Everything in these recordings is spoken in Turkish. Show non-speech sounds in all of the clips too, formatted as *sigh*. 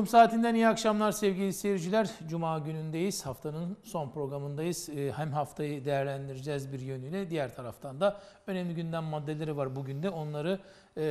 Kum Saati'nden iyi akşamlar sevgili seyirciler. Cuma günündeyiz. Haftanın son programındayız. Ee, hem haftayı değerlendireceğiz bir yönüyle. Diğer taraftan da önemli gündem maddeleri var bugün de. Onları e,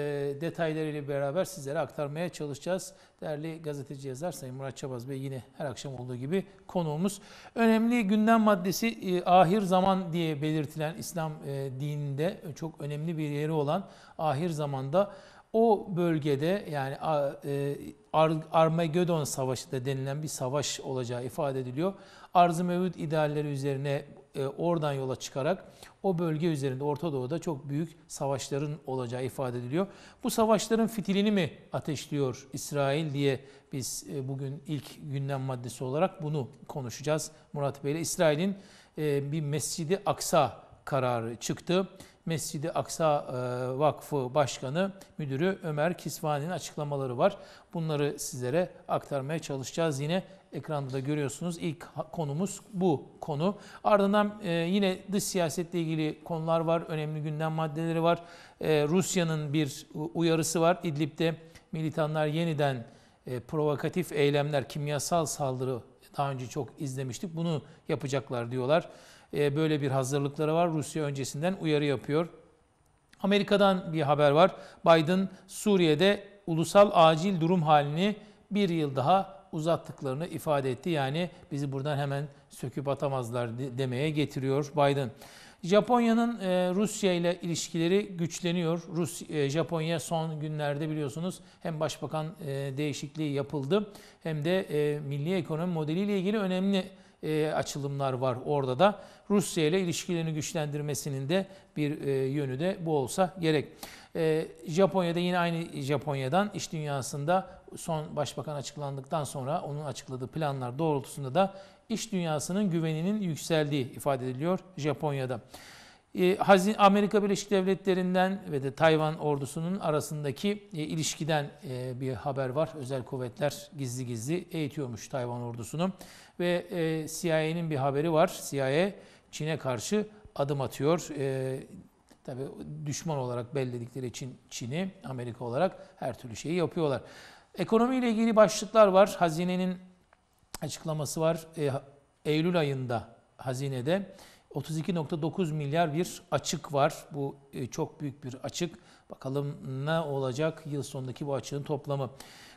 detaylarıyla beraber sizlere aktarmaya çalışacağız. Değerli gazeteci yazar Sayın Murat Çabaz Bey yine her akşam olduğu gibi konuğumuz. Önemli gündem maddesi e, ahir zaman diye belirtilen İslam e, dininde çok önemli bir yeri olan ahir zamanda o bölgede yani e, Ar Armagedon Savaşı da denilen bir savaş olacağı ifade ediliyor. Arz-ı mevcut idealleri üzerine e, oradan yola çıkarak o bölge üzerinde Orta Doğu'da çok büyük savaşların olacağı ifade ediliyor. Bu savaşların fitilini mi ateşliyor İsrail diye biz e, bugün ilk gündem maddesi olarak bunu konuşacağız Murat Bey ile. İsrail'in bir Mescidi Aksa kararı çıktı. Mescidi Aksa e, Vakfı Başkanı Müdürü Ömer Kisvani'nin açıklamaları var. Bunları sizlere aktarmaya çalışacağız. Yine ekranda da görüyorsunuz. İlk konumuz bu konu. Ardından e, yine dış siyasetle ilgili konular var. Önemli gündem maddeleri var. E, Rusya'nın bir uyarısı var. İdlib'de militanlar yeniden provokatif eylemler, kimyasal saldırı daha önce çok izlemiştik. Bunu yapacaklar diyorlar. Ee, böyle bir hazırlıkları var. Rusya öncesinden uyarı yapıyor. Amerika'dan bir haber var. Biden Suriye'de ulusal acil durum halini bir yıl daha uzattıklarını ifade etti. Yani bizi buradan hemen söküp atamazlar demeye getiriyor Biden. Japonya'nın e, Rusya ile ilişkileri güçleniyor. Rus e, Japonya son günlerde biliyorsunuz hem başbakan e, değişikliği yapıldı hem de milli ekonomi modeliyle ilgili önemli e, açılımlar var orada da. Rusya ile ilişkilerini güçlendirmesinin de bir e, yönü de bu olsa gerek. E, Japonya'da yine aynı Japonya'dan iş dünyasında son başbakan açıklandıktan sonra onun açıkladığı planlar doğrultusunda da iş dünyasının güveninin yükseldiği ifade ediliyor Japonya'da. Ee, Amerika Birleşik Devletleri'nden ve de Tayvan ordusunun arasındaki e, ilişkiden e, bir haber var. Özel kuvvetler gizli gizli eğitiyormuş Tayvan ordusunu. Ve e, CIA'nin bir haberi var. CIA Çin'e karşı adım atıyor. Tabi düşman olarak belledikleri için Çin'i Amerika olarak her türlü şeyi yapıyorlar. Ekonomiyle ilgili başlıklar var. Hazinenin açıklaması var. Eylül ayında hazinede 32.9 milyar bir açık var. Bu e, çok büyük bir açık. Bakalım ne olacak yıl sonundaki bu açığın toplamı.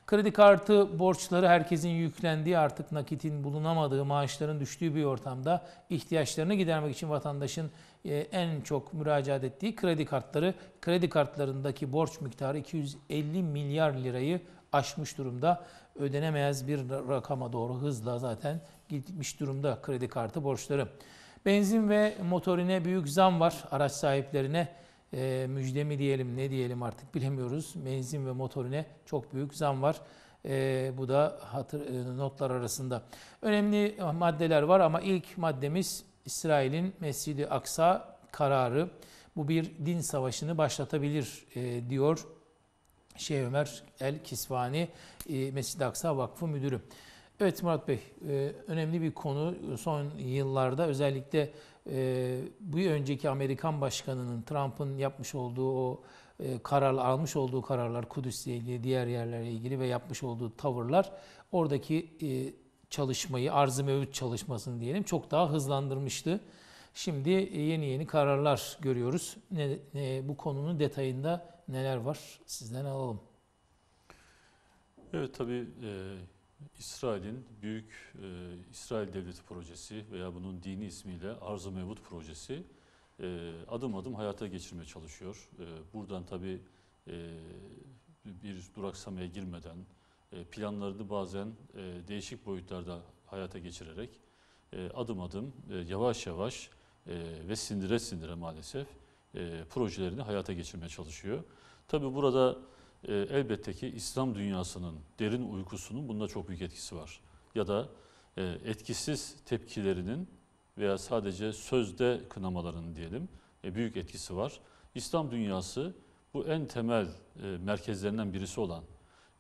Kredi kartı borçları herkesin yüklendiği, artık nakitin bulunamadığı, maaşların düştüğü bir ortamda ihtiyaçlarını gidermek için vatandaşın e, en çok müracaat ettiği kredi kartları, kredi kartlarındaki borç miktarı 250 milyar lirayı aşmış durumda. Ödenemez bir rakama doğru hızla zaten gitmiş durumda kredi kartı borçları. Benzin ve motorine büyük zam var araç sahiplerine. E, müjde mi diyelim ne diyelim artık bilemiyoruz. Benzin ve motorine çok büyük zam var. E, bu da hatır, e, notlar arasında. Önemli maddeler var ama ilk maddemiz İsrail'in Mescidi Aksa kararı. Bu bir din savaşını başlatabilir e, diyor Şeyh Ömer El Kisvani, e, mescid Aksa Vakfı Müdürü. Evet Murat Bey, e, önemli bir konu son yıllarda özellikle e, bu önceki Amerikan Başkanı'nın Trump'ın yapmış olduğu o e, karar almış olduğu kararlar Kudüs'le ilgili, diğer yerlerle ilgili ve yapmış olduğu tavırlar oradaki çalışmayı, arz-ı mevcut çalışmasını diyelim çok daha hızlandırmıştı. Şimdi yeni yeni kararlar görüyoruz. Ne, ne, bu konunun detayında neler var sizden alalım. Evet tabii İsrail'in büyük e, İsrail Devleti Projesi veya bunun dini ismiyle Arz-ı Mevut Projesi e, adım adım hayata geçirmeye çalışıyor. E, buradan tabii e, bir duraksamaya girmeden e, planlarını bazen e, değişik boyutlarda hayata geçirerek e, adım adım e, yavaş yavaş e, ve sindire sindire maalesef e, projelerini hayata geçirmeye çalışıyor. Tabii burada e, elbette ki İslam dünyasının derin uykusunun bunda çok büyük etkisi var. Ya da e, etkisiz tepkilerinin veya sadece sözde kınamaların diyelim e, büyük etkisi var. İslam dünyası bu en temel e, merkezlerinden birisi olan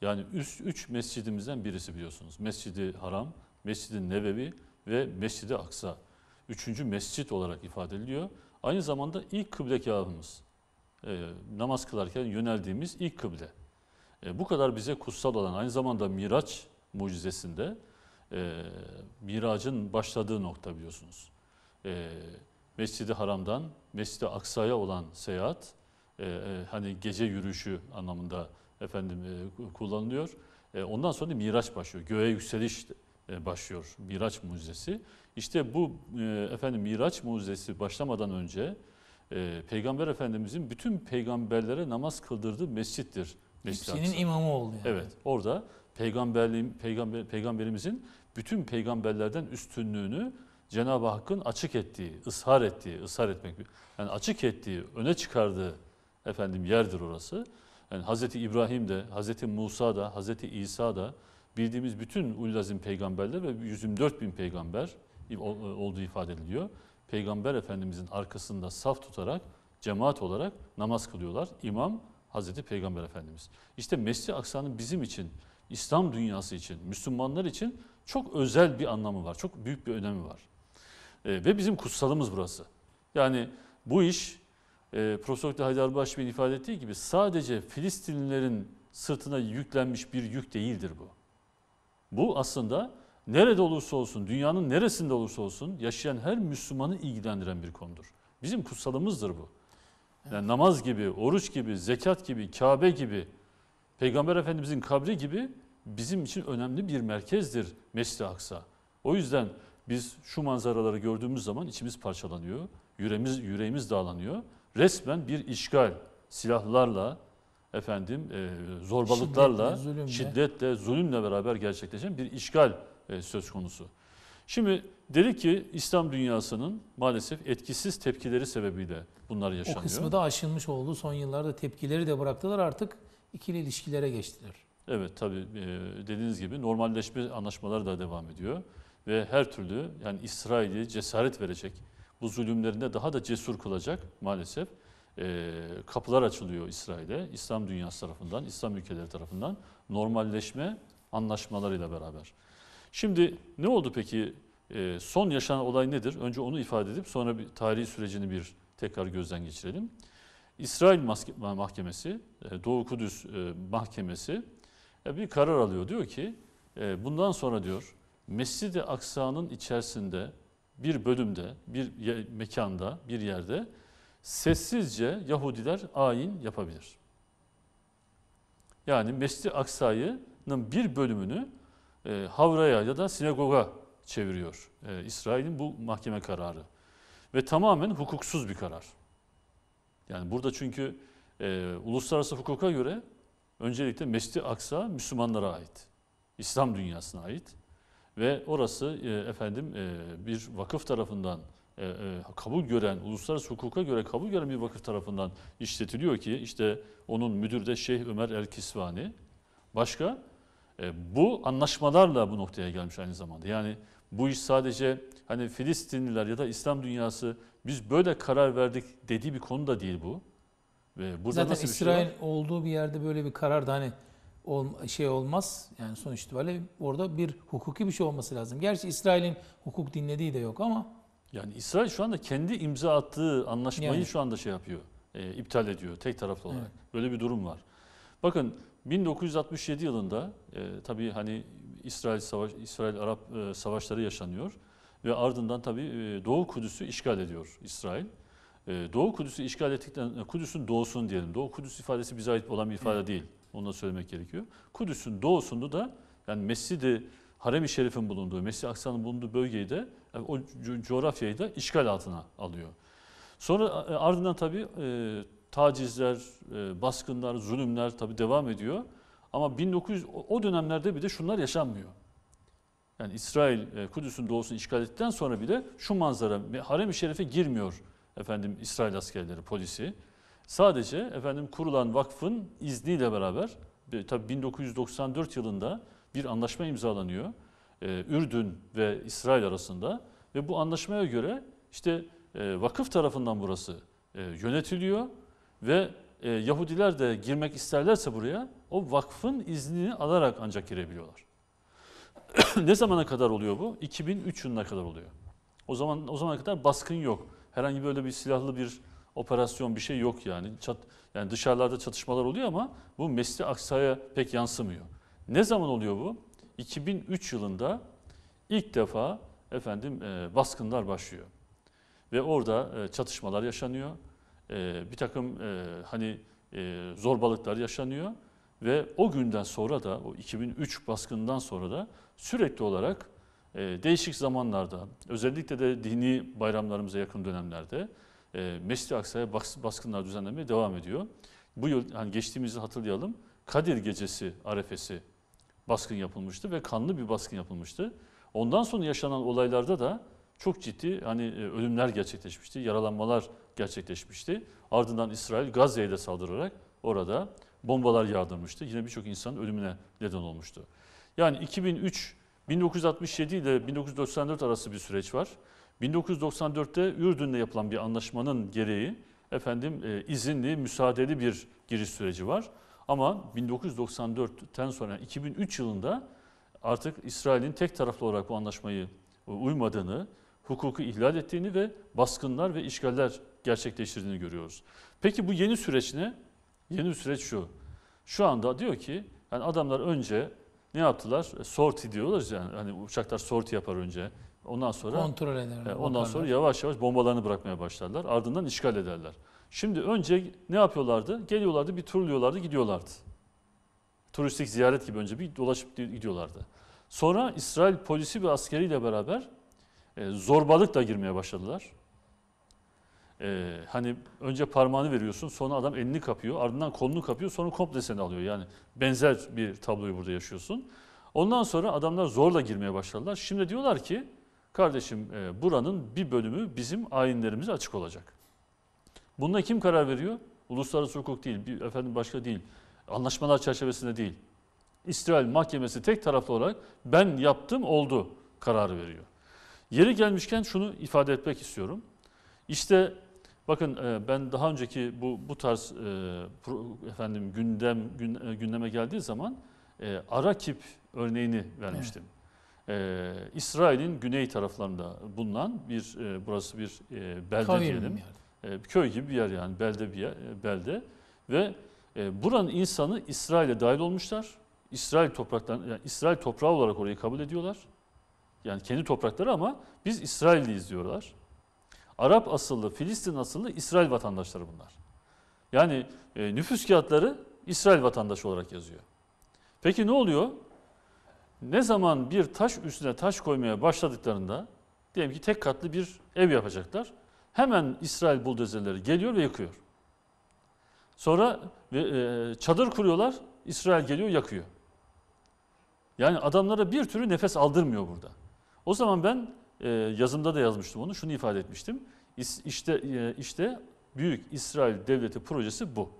yani üst üç mescidimizden birisi biliyorsunuz. Mescidi Haram, Mescidi Nebevi ve Mescidi Aksa. Üçüncü mescit olarak ifade ediliyor. Aynı zamanda ilk kıble kâhımız e, namaz kılarken yöneldiğimiz ilk kıble. E, bu kadar bize kutsal olan aynı zamanda Miraç mucizesinde e, Miracın başladığı nokta biliyorsunuz. E, Mescid-i Haram'dan Mescid-i Aksa'ya olan seyahat e, e hani gece yürüyüşü anlamında efendim e, kullanılıyor. E, ondan sonra Miraç başlıyor. Göğe yükseliş e, başlıyor Miraç mucizesi. İşte bu e, efendim Miraç mucizesi başlamadan önce ee, peygamber Efendimizin bütün peygamberlere namaz kıldırdığı mescittir. Mescid Hepsinin imamı oldu yani. Evet orada peygamberliğin, peygamber, peygamberimizin bütün peygamberlerden üstünlüğünü Cenab-ı Hakk'ın açık ettiği, ısrar ettiği, ısrar etmek yani açık ettiği, öne çıkardığı efendim yerdir orası. Yani Hazreti İbrahim de, Hazreti Musa da, Hazreti İsa da bildiğimiz bütün ulazim peygamberler ve 124 bin peygamber e, olduğu ifade ediliyor. Peygamber Efendimizin arkasında saf tutarak cemaat olarak namaz kılıyorlar. İmam Hazreti Peygamber Efendimiz. İşte Mescid-i Aksa'nın bizim için, İslam dünyası için, Müslümanlar için çok özel bir anlamı var. Çok büyük bir önemi var. E, ve bizim kutsalımız burası. Yani bu iş e, Profesör Haydar Başbey'in ifade ettiği gibi sadece Filistinlilerin sırtına yüklenmiş bir yük değildir bu. Bu aslında nerede olursa olsun, dünyanın neresinde olursa olsun yaşayan her Müslümanı ilgilendiren bir konudur. Bizim kutsalımızdır bu. Yani evet. namaz gibi, oruç gibi, zekat gibi, Kabe gibi, Peygamber Efendimizin kabri gibi bizim için önemli bir merkezdir Mescid-i Aksa. O yüzden biz şu manzaraları gördüğümüz zaman içimiz parçalanıyor, yüreğimiz, yüreğimiz dağlanıyor. Resmen bir işgal, silahlarla, efendim e, zorbalıklarla, şiddetle, zulümle. şiddetle, zulümle beraber gerçekleşen bir işgal e, söz konusu. Şimdi dedi ki İslam dünyasının maalesef etkisiz tepkileri sebebiyle bunlar yaşanıyor. O kısmı da aşılmış oldu. Son yıllarda tepkileri de bıraktılar artık ikili ilişkilere geçtiler. Evet tabii e, dediğiniz gibi normalleşme anlaşmaları da devam ediyor. Ve her türlü yani İsrail'i cesaret verecek, bu zulümlerinde daha da cesur kılacak maalesef e, kapılar açılıyor İsrail'e. İslam dünyası tarafından, İslam ülkeleri tarafından normalleşme anlaşmalarıyla beraber. Şimdi ne oldu peki? E, son yaşanan olay nedir? Önce onu ifade edip sonra bir tarihi sürecini bir tekrar gözden geçirelim. İsrail Mahkemesi, e, Doğu Kudüs e, Mahkemesi e, bir karar alıyor. Diyor ki bundan sonra diyor Mescid-i Aksa'nın içerisinde bir bölümde, bir mekanda, bir yerde sessizce Yahudiler ayin yapabilir. Yani Mescid-i Aksa'nın bir bölümünü e, havraya ya da sinagoga çeviriyor e, İsrail'in bu mahkeme kararı. Ve tamamen hukuksuz bir karar. Yani burada çünkü e, uluslararası hukuka göre öncelikle Mescid-i Aksa Müslümanlara ait. İslam dünyasına ait. Ve orası e, efendim e, bir vakıf tarafından e, e, kabul gören, uluslararası hukuka göre kabul gören bir vakıf tarafından işletiliyor ki işte onun müdürü de Şeyh Ömer El-Kisvani. Başka? E, bu anlaşmalarla bu noktaya gelmiş aynı zamanda. Yani bu iş sadece hani Filistinliler ya da İslam dünyası biz böyle karar verdik dediği bir konu da değil bu. Ve burada Zaten nasıl şey İsrail şey olduğu bir yerde böyle bir karar da hani şey olmaz. Yani sonuç itibariyle orada bir hukuki bir şey olması lazım. Gerçi İsrail'in hukuk dinlediği de yok ama. Yani İsrail şu anda kendi imza attığı anlaşmayı yani. şu anda şey yapıyor. E, iptal ediyor tek taraflı olarak. Evet. Böyle bir durum var. Bakın 1967 yılında e, tabii hani İsrail savaş İsrail Arap e, savaşları yaşanıyor ve ardından tabii e, Doğu Kudüs'ü işgal ediyor İsrail. E, Doğu Kudüs'ü işgal ettikten e, Kudüs'ün doğusunu diyelim. Doğu Kudüs ifadesi bize ait olan bir ifade değil. Onu da söylemek gerekiyor. Kudüs'ün doğusunu da yani Mescid-i Harem-i Şerif'in bulunduğu, Mescid-i Aksa'nın bulunduğu bölgeyi de yani e, o coğrafyayı da işgal altına alıyor. Sonra e, ardından tabii e, tacizler, e, baskınlar, zulümler tabii devam ediyor. Ama 1900 o dönemlerde bir de şunlar yaşanmıyor. Yani İsrail e, Kudüs'ün doğusunu işgal ettikten sonra bile şu manzara Harem-i Şerif'e girmiyor efendim İsrail askerleri, polisi. Sadece efendim kurulan vakfın izniyle beraber e, tabii 1994 yılında bir anlaşma imzalanıyor. Ürdün ve İsrail arasında ve bu anlaşmaya göre işte e, vakıf tarafından burası yönetiliyor ve e, Yahudiler de girmek isterlerse buraya o vakfın iznini alarak ancak girebiliyorlar. *clears throat* ne zamana kadar oluyor bu? 2003 yılına kadar oluyor. O zaman o zamana kadar baskın yok. Herhangi böyle bir silahlı bir operasyon bir şey yok yani. Çat, yani dışarılarda çatışmalar oluyor ama bu Mescid-i Aksa'ya pek yansımıyor. Ne zaman oluyor bu? 2003 yılında ilk defa efendim e, baskınlar başlıyor. Ve orada e, çatışmalar yaşanıyor e, bir takım e, hani e, zorbalıklar yaşanıyor ve o günden sonra da o 2003 baskından sonra da sürekli olarak e, değişik zamanlarda özellikle de dini bayramlarımıza yakın dönemlerde e, Mescid-i Aksa'ya baskınlar düzenlemeye devam ediyor. Bu yıl hani geçtiğimizi hatırlayalım Kadir Gecesi arefesi baskın yapılmıştı ve kanlı bir baskın yapılmıştı. Ondan sonra yaşanan olaylarda da çok ciddi hani e, ölümler gerçekleşmişti, yaralanmalar gerçekleşmişti. Ardından İsrail Gazze'ye de saldırarak orada bombalar yağdırmıştı. Yine birçok insanın ölümüne neden olmuştu. Yani 2003 1967 ile 1994 arası bir süreç var. 1994'te Ürdün'le yapılan bir anlaşmanın gereği efendim e, izinli, müsaadeli bir giriş süreci var. Ama 1994'ten sonra 2003 yılında artık İsrail'in tek taraflı olarak bu anlaşmayı e, uymadığını hukuku ihlal ettiğini ve baskınlar ve işgaller gerçekleştirdiğini görüyoruz. Peki bu yeni süreç ne? Yeni süreç şu. Şu anda diyor ki yani adamlar önce ne yaptılar? E, sorti diyorlar yani hani uçaklar sorti yapar önce. Ondan sonra kontrol ederler. E, ondan sonra yavaş yavaş bombalarını bırakmaya başlarlar. Ardından işgal ederler. Şimdi önce ne yapıyorlardı? Geliyorlardı, bir turluyorlardı, gidiyorlardı. Turistik ziyaret gibi önce bir dolaşıp gidiyorlardı. Sonra İsrail polisi ve askeriyle beraber e, zorbalık da girmeye başladılar. E, hani önce parmağını veriyorsun sonra adam elini kapıyor ardından kolunu kapıyor sonra komple seni alıyor. Yani benzer bir tabloyu burada yaşıyorsun. Ondan sonra adamlar zorla girmeye başladılar. Şimdi diyorlar ki kardeşim e, buranın bir bölümü bizim ayinlerimize açık olacak. Bununla kim karar veriyor? Uluslararası hukuk değil, bir, efendim başka değil. Anlaşmalar çerçevesinde değil. İsrail mahkemesi tek taraflı olarak ben yaptım oldu kararı veriyor. Yeri gelmişken şunu ifade etmek istiyorum. İşte bakın e, ben daha önceki bu bu tarz e, efendim gündem e, gündeme geldiği zaman Arakip örneğini vermiştim. Evet. İsrail'in güney taraflarında bulunan bir burası bir e, belde Kavim diyelim. Yani. köy gibi bir yer yani belde bir yer, belde ve buranın insanı İsrail'e dahil olmuşlar. İsrail topraktan yani İsrail toprağı olarak orayı kabul ediyorlar yani kendi toprakları ama biz İsrailliyiz diyorlar. Arap asıllı, Filistin asıllı İsrail vatandaşları bunlar. Yani e, nüfus kağıtları İsrail vatandaşı olarak yazıyor. Peki ne oluyor? Ne zaman bir taş üstüne taş koymaya başladıklarında diyelim ki tek katlı bir ev yapacaklar. Hemen İsrail buldozerleri geliyor ve yıkıyor. Sonra e, çadır kuruyorlar, İsrail geliyor yakıyor. Yani adamlara bir türlü nefes aldırmıyor burada. O zaman ben e, yazımda da yazmıştım onu, şunu ifade etmiştim. İşte, e, işte Büyük İsrail Devleti projesi bu.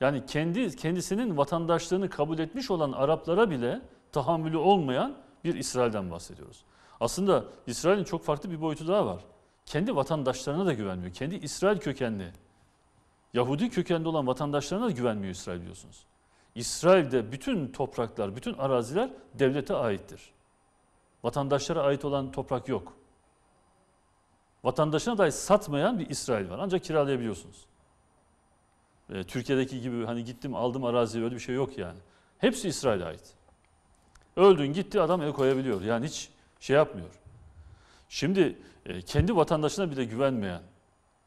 Yani kendi kendisinin vatandaşlığını kabul etmiş olan Araplara bile tahammülü olmayan bir İsrail'den bahsediyoruz. Aslında İsrail'in çok farklı bir boyutu daha var. Kendi vatandaşlarına da güvenmiyor. Kendi İsrail kökenli, Yahudi kökenli olan vatandaşlarına da güvenmiyor İsrail biliyorsunuz. İsrail'de bütün topraklar, bütün araziler devlete aittir. Vatandaşlara ait olan toprak yok. Vatandaşına dahi satmayan bir İsrail var. Ancak kiralayabiliyorsunuz. E, Türkiye'deki gibi hani gittim aldım arazi öyle bir şey yok yani. Hepsi İsrail'e ait. Öldün gitti adam el koyabiliyor. Yani hiç şey yapmıyor. Şimdi e, kendi vatandaşına bile güvenmeyen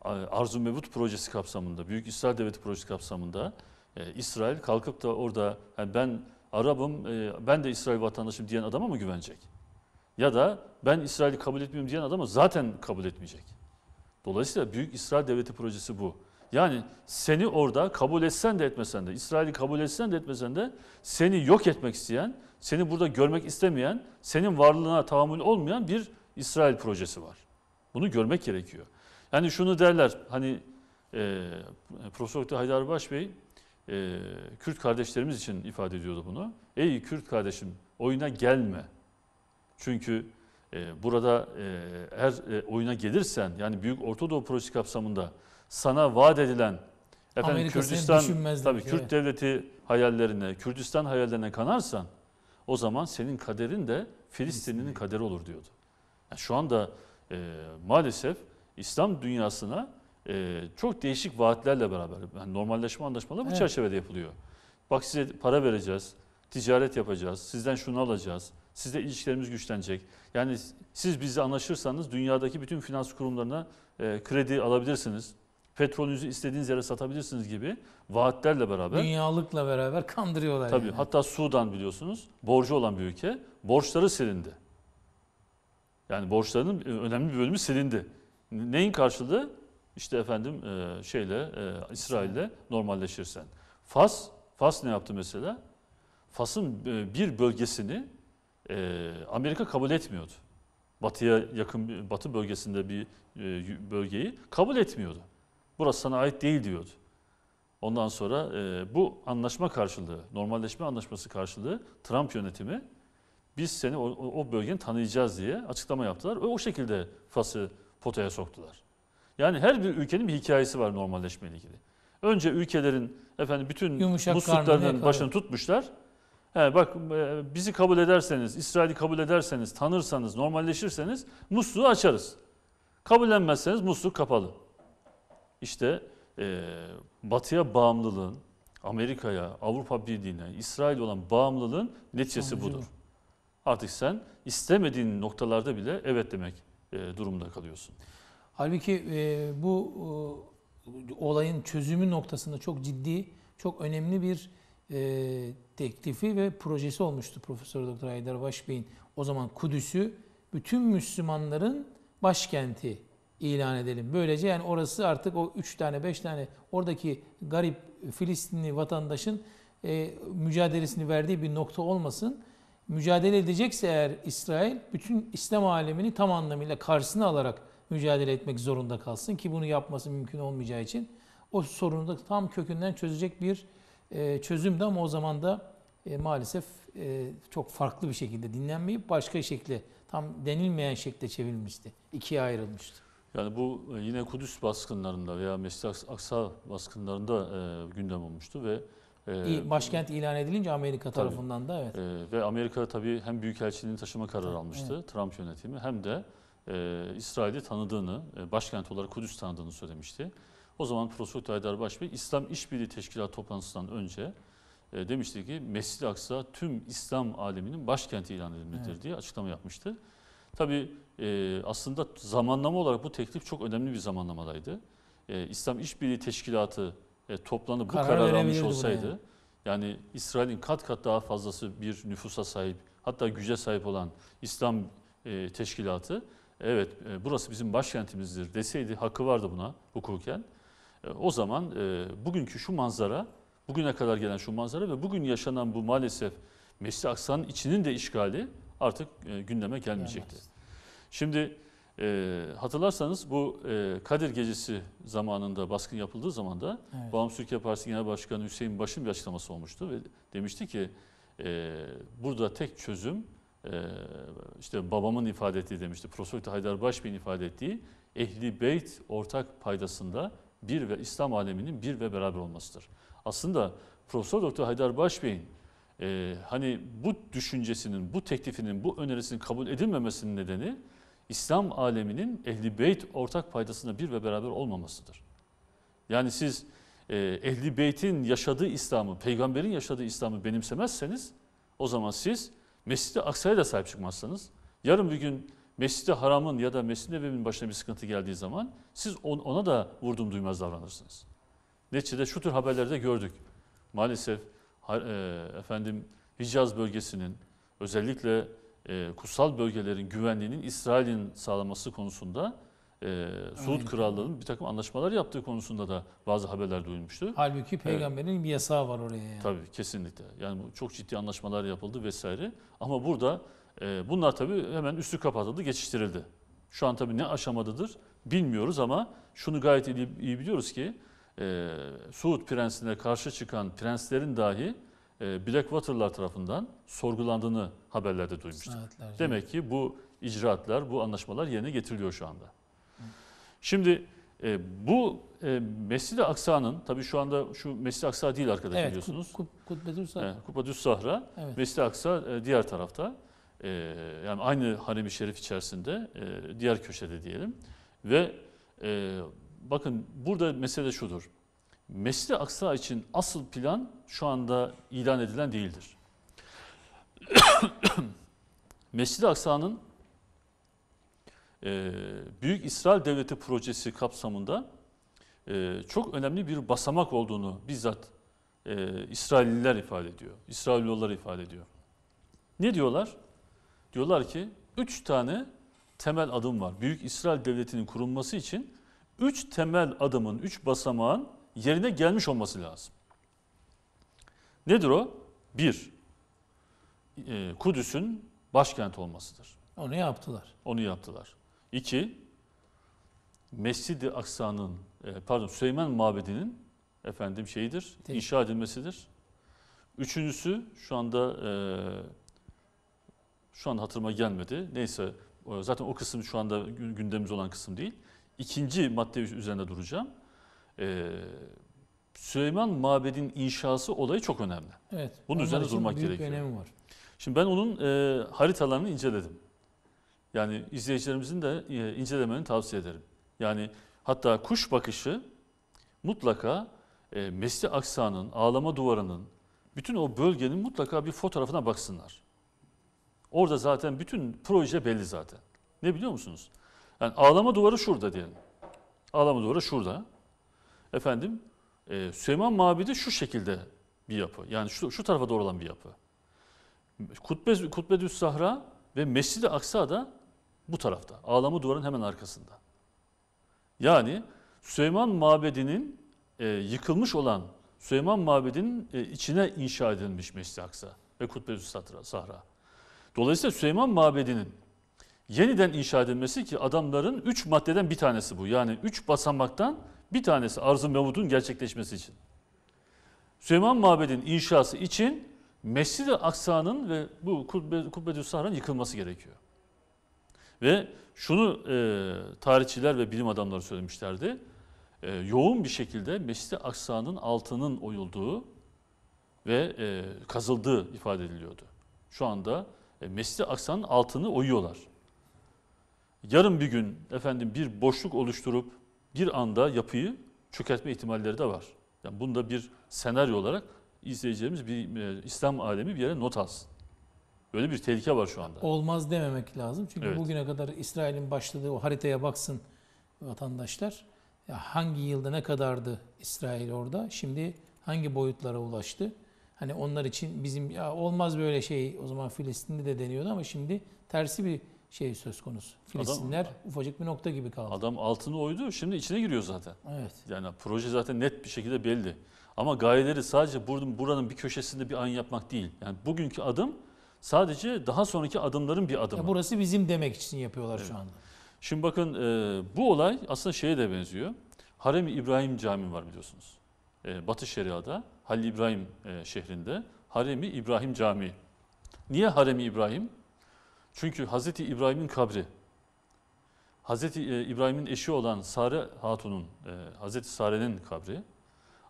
e, Arzu Mevut projesi kapsamında, Büyük İsrail Devleti projesi kapsamında e, İsrail kalkıp da orada yani ben Arabım, e, ben de İsrail vatandaşım diyen adama mı güvenecek? Ya da ben İsrail'i kabul etmiyorum diyen adamı zaten kabul etmeyecek. Dolayısıyla Büyük İsrail Devleti projesi bu. Yani seni orada kabul etsen de etmesen de, İsrail'i kabul etsen de etmesen de seni yok etmek isteyen, seni burada görmek istemeyen, senin varlığına tahammül olmayan bir İsrail projesi var. Bunu görmek gerekiyor. Yani şunu derler, hani e, Profesör Dr. Haydar Baş Bey, e, Kürt kardeşlerimiz için ifade ediyordu bunu. Ey Kürt kardeşim oyuna gelme. Çünkü e, burada e, her e, oyuna gelirsen yani Büyük Orta Projesi kapsamında sana vaat edilen efendim Amerika Kürdistan tabii Kürt evet. devleti hayallerine, Kürdistan hayallerine kanarsan o zaman senin kaderin de Filistin'in kaderi olur diyordu. Yani şu anda e, maalesef İslam dünyasına e, çok değişik vaatlerle beraber yani normalleşme anlaşmaları bu evet. çerçevede yapılıyor. Bak size para vereceğiz, ticaret yapacağız, sizden şunu alacağız. Sizle ilişkilerimiz güçlenecek. Yani siz bizi anlaşırsanız dünyadaki bütün finans kurumlarına e, kredi alabilirsiniz. Petrolünüzü istediğiniz yere satabilirsiniz gibi vaatlerle beraber. Dünyalıkla beraber kandırıyorlar. Tabii yani. hatta Sudan biliyorsunuz borcu olan bir ülke borçları silindi. Yani borçlarının e, önemli bir bölümü silindi. Neyin karşılığı? İşte efendim e, şeyle e, İsrail'le normalleşirsen. Fas, Fas ne yaptı mesela? Fas'ın e, bir bölgesini e, Amerika kabul etmiyordu. Batı'ya yakın Batı bölgesinde bir e, bölgeyi kabul etmiyordu. Burası sana ait değil diyordu. Ondan sonra e, bu anlaşma karşılığı, normalleşme anlaşması karşılığı Trump yönetimi biz seni o, o bölgeni tanıyacağız diye açıklama yaptılar ve o şekilde Fas'ı potaya soktular. Yani her bir ülkenin bir hikayesi var normalleşme ile ilgili. Önce ülkelerin efendim bütün Yumuşak musluklarının başını tutmuşlar. He, bak e, bizi kabul ederseniz, İsrail'i kabul ederseniz, tanırsanız, normalleşirseniz musluğu açarız. Kabullenmezseniz musluk kapalı. İşte e, batıya bağımlılığın, Amerika'ya, Avrupa Birliği'ne, İsrail olan bağımlılığın neticesi budur. Artık sen istemediğin noktalarda bile evet demek e, durumunda kalıyorsun. Halbuki e, bu e, olayın çözümü noktasında çok ciddi, çok önemli bir e, teklifi ve projesi olmuştu Profesör Doktor Haydar Vaşbey'in. O zaman Kudüs'ü bütün Müslümanların başkenti ilan edelim. Böylece yani orası artık o üç tane beş tane oradaki garip Filistinli vatandaşın e, mücadelesini verdiği bir nokta olmasın. Mücadele edecekse eğer İsrail bütün İslam alemini tam anlamıyla karşısına alarak mücadele etmek zorunda kalsın ki bunu yapması mümkün olmayacağı için o sorunu da tam kökünden çözecek bir e, ee, çözümdü ama o zaman da e, maalesef e, çok farklı bir şekilde dinlenmeyip başka şekle tam denilmeyen şekle çevrilmişti. İkiye ayrılmıştı. Yani bu e, yine Kudüs baskınlarında veya mescid Aksa baskınlarında gündem olmuştu ve Başkent ilan edilince Amerika tabii, tarafından da evet. ve Amerika tabii hem büyükelçiliğini taşıma kararı tabii, almıştı evet. Trump yönetimi hem de İsrail'i tanıdığını, başkent olarak Kudüs tanıdığını söylemişti. O zaman Profesör Haydar Başbey İslam İşbirliği Teşkilatı toplantısından önce e, demişti ki Mescid-i Aksa tüm İslam aleminin başkenti ilan edilmelidir evet. diye açıklama yapmıştı. Tabi e, aslında zamanlama olarak bu teklif çok önemli bir zamanlamadaydı. E, İslam İşbirliği Teşkilatı e, toplanıp bu karar almış olsaydı yani İsrail'in kat kat daha fazlası bir nüfusa sahip hatta güce sahip olan İslam e, Teşkilatı evet e, burası bizim başkentimizdir deseydi hakkı vardı buna hukuken. Ee, o zaman e, bugünkü şu manzara, bugüne kadar gelen şu manzara ve bugün yaşanan bu maalesef Mescid-i Aksa'nın içinin de işgali artık e, gündeme gelmeyecekti. Şimdi e, hatırlarsanız bu e, Kadir Gecesi zamanında baskın yapıldığı zaman da evet. Bağımsız Türkiye Partisi Genel Başkanı Hüseyin Baş'ın bir açıklaması olmuştu ve demişti ki e, burada tek çözüm e, işte babamın ifade ettiği demişti. Profesör Haydar Baş Bey'in ifade ettiği Ehli Beyt ortak paydasında bir ve İslam aleminin bir ve beraber olmasıdır. Aslında Profesör Doktor Haydar Başbey'in e, hani bu düşüncesinin, bu teklifinin, bu önerisinin kabul edilmemesinin nedeni İslam aleminin ehli beyt ortak paydasında bir ve beraber olmamasıdır. Yani siz e, ehli beytin yaşadığı İslam'ı, peygamberin yaşadığı İslam'ı benimsemezseniz o zaman siz Mescid-i Aksa'ya da sahip çıkmazsanız, yarın bir gün Mescid-i Haram'ın ya da Mescid-i Nebevi'nin başına bir sıkıntı geldiği zaman siz ona da vurdum duymaz davranırsınız. Neticede şu tür haberlerde gördük. Maalesef e, efendim Hicaz bölgesinin özellikle e, kutsal bölgelerin güvenliğinin İsrail'in sağlaması konusunda e, Suud Krallığı'nın bir takım anlaşmalar yaptığı konusunda da bazı haberler duyulmuştu. Halbuki peygamberin evet. bir yasağı var oraya. Yani. Tabii kesinlikle. Yani çok ciddi anlaşmalar yapıldı vesaire. Ama burada e, bunlar tabii hemen üstü kapatıldı, geçiştirildi. Şu an tabii ne aşamadadır bilmiyoruz ama şunu gayet iyi, iyi biliyoruz ki e, Suud prensine karşı çıkan prenslerin dahi e, Blackwater'lar tarafından sorgulandığını haberlerde duymuştuk. Demek ki bu icraatlar, bu anlaşmalar yerine getiriliyor şu anda. Şimdi e, bu e, Mescid-i Aksa'nın, tabii şu anda şu Mescid-i Aksa değil arkadaş evet, biliyorsunuz. Kut, Kut, Kutbedüs Sahra. E, Kutbedüs Sahra, evet. Mescid-i Aksa e, diğer tarafta e, yani aynı harem-i şerif içerisinde e, diğer köşede diyelim ve e, bakın burada mesele şudur. Mescid-i Aksa için asıl plan şu anda ilan edilen değildir. *coughs* Mescid-i Aksa'nın e, Büyük İsrail Devleti projesi kapsamında e, çok önemli bir basamak olduğunu bizzat e, İsrailliler ifade ediyor. İsrailliler ifade ediyor. Ne diyorlar? Diyorlar ki üç tane temel adım var. Büyük İsrail Devleti'nin kurulması için üç temel adımın, üç basamağın yerine gelmiş olması lazım. Nedir o? Bir, e, Kudüs'ün başkent olmasıdır. Onu yaptılar. Onu yaptılar. İki, Mescid-i Aksa'nın, e, pardon Süleyman Mabedi'nin efendim şeyidir, Değil. inşa edilmesidir. Üçüncüsü şu anda e, şu an hatırıma gelmedi. Neyse e, zaten o kısım şu anda gündemimiz olan kısım değil. İkinci madde üzerinde duracağım. Ee, Süleyman Mabed'in inşası olayı çok önemli. Evet. Bunun üzerinde durmak büyük gerekiyor. önemi var. Şimdi ben onun e, haritalarını inceledim. Yani izleyicilerimizin de e, incelemeni tavsiye ederim. Yani hatta kuş bakışı mutlaka e, mescid Aksa'nın, Ağlama Duvarı'nın, bütün o bölgenin mutlaka bir fotoğrafına baksınlar. Orada zaten bütün proje belli zaten. Ne biliyor musunuz? Yani ağlama duvarı şurada diyelim. Ağlama duvarı şurada. Efendim e, Süleyman Mabidi şu şekilde bir yapı. Yani şu, şu tarafa doğru olan bir yapı. Kutbe, Kutbedüs Sahra ve Mescid-i Aksa da bu tarafta. Ağlama duvarın hemen arkasında. Yani Süleyman Mabedi'nin e, yıkılmış olan Süleyman Mabedi'nin e, içine inşa edilmiş Mescid-i Aksa ve kutbe Kutbedüs Sahra. Dolayısıyla Süleyman Mabedi'nin yeniden inşa edilmesi ki adamların üç maddeden bir tanesi bu. Yani üç basamaktan bir tanesi arz-ı mevudun gerçekleşmesi için. Süleyman Mabedi'nin inşası için Mescid-i Aksa'nın ve bu Kubbe, Kubbedü Sahra'nın yıkılması gerekiyor. Ve şunu e, tarihçiler ve bilim adamları söylemişlerdi. E, yoğun bir şekilde Mescid-i Aksa'nın altının oyulduğu ve e, kazıldığı ifade ediliyordu. Şu anda e, Mescid-i Aksa'nın altını oyuyorlar. Yarın bir gün efendim bir boşluk oluşturup bir anda yapıyı çökertme ihtimalleri de var. Yani bunda bir senaryo olarak izleyeceğimiz bir e, İslam alemi bir yere not alsın. Böyle bir tehlike var şu anda. Olmaz dememek lazım. Çünkü evet. bugüne kadar İsrail'in başladığı o haritaya baksın vatandaşlar. Ya hangi yılda ne kadardı İsrail orada? Şimdi hangi boyutlara ulaştı? Hani onlar için bizim ya olmaz böyle şey o zaman Filistin'de de deniyordu ama şimdi tersi bir şey söz konusu. Filistinler adam, ufacık bir nokta gibi kaldı. Adam altını oydu şimdi içine giriyor zaten. Evet. Yani proje zaten net bir şekilde belli. Ama gayeleri sadece buranın, buranın bir köşesinde bir an yapmak değil. Yani bugünkü adım sadece daha sonraki adımların bir adımı. Ya burası bizim demek için yapıyorlar evet. şu anda. Şimdi bakın e, bu olay aslında şeye de benziyor. Harem-i İbrahim Camii var biliyorsunuz. E, Batı Şeria'da. Halil İbrahim e, şehrinde Haremi İbrahim Camii. Niye Haremi İbrahim? Çünkü Hazreti İbrahim'in kabri, Hazreti e, İbrahim'in eşi olan Sare Hatun'un, e, Hazreti Sare'nin kabri,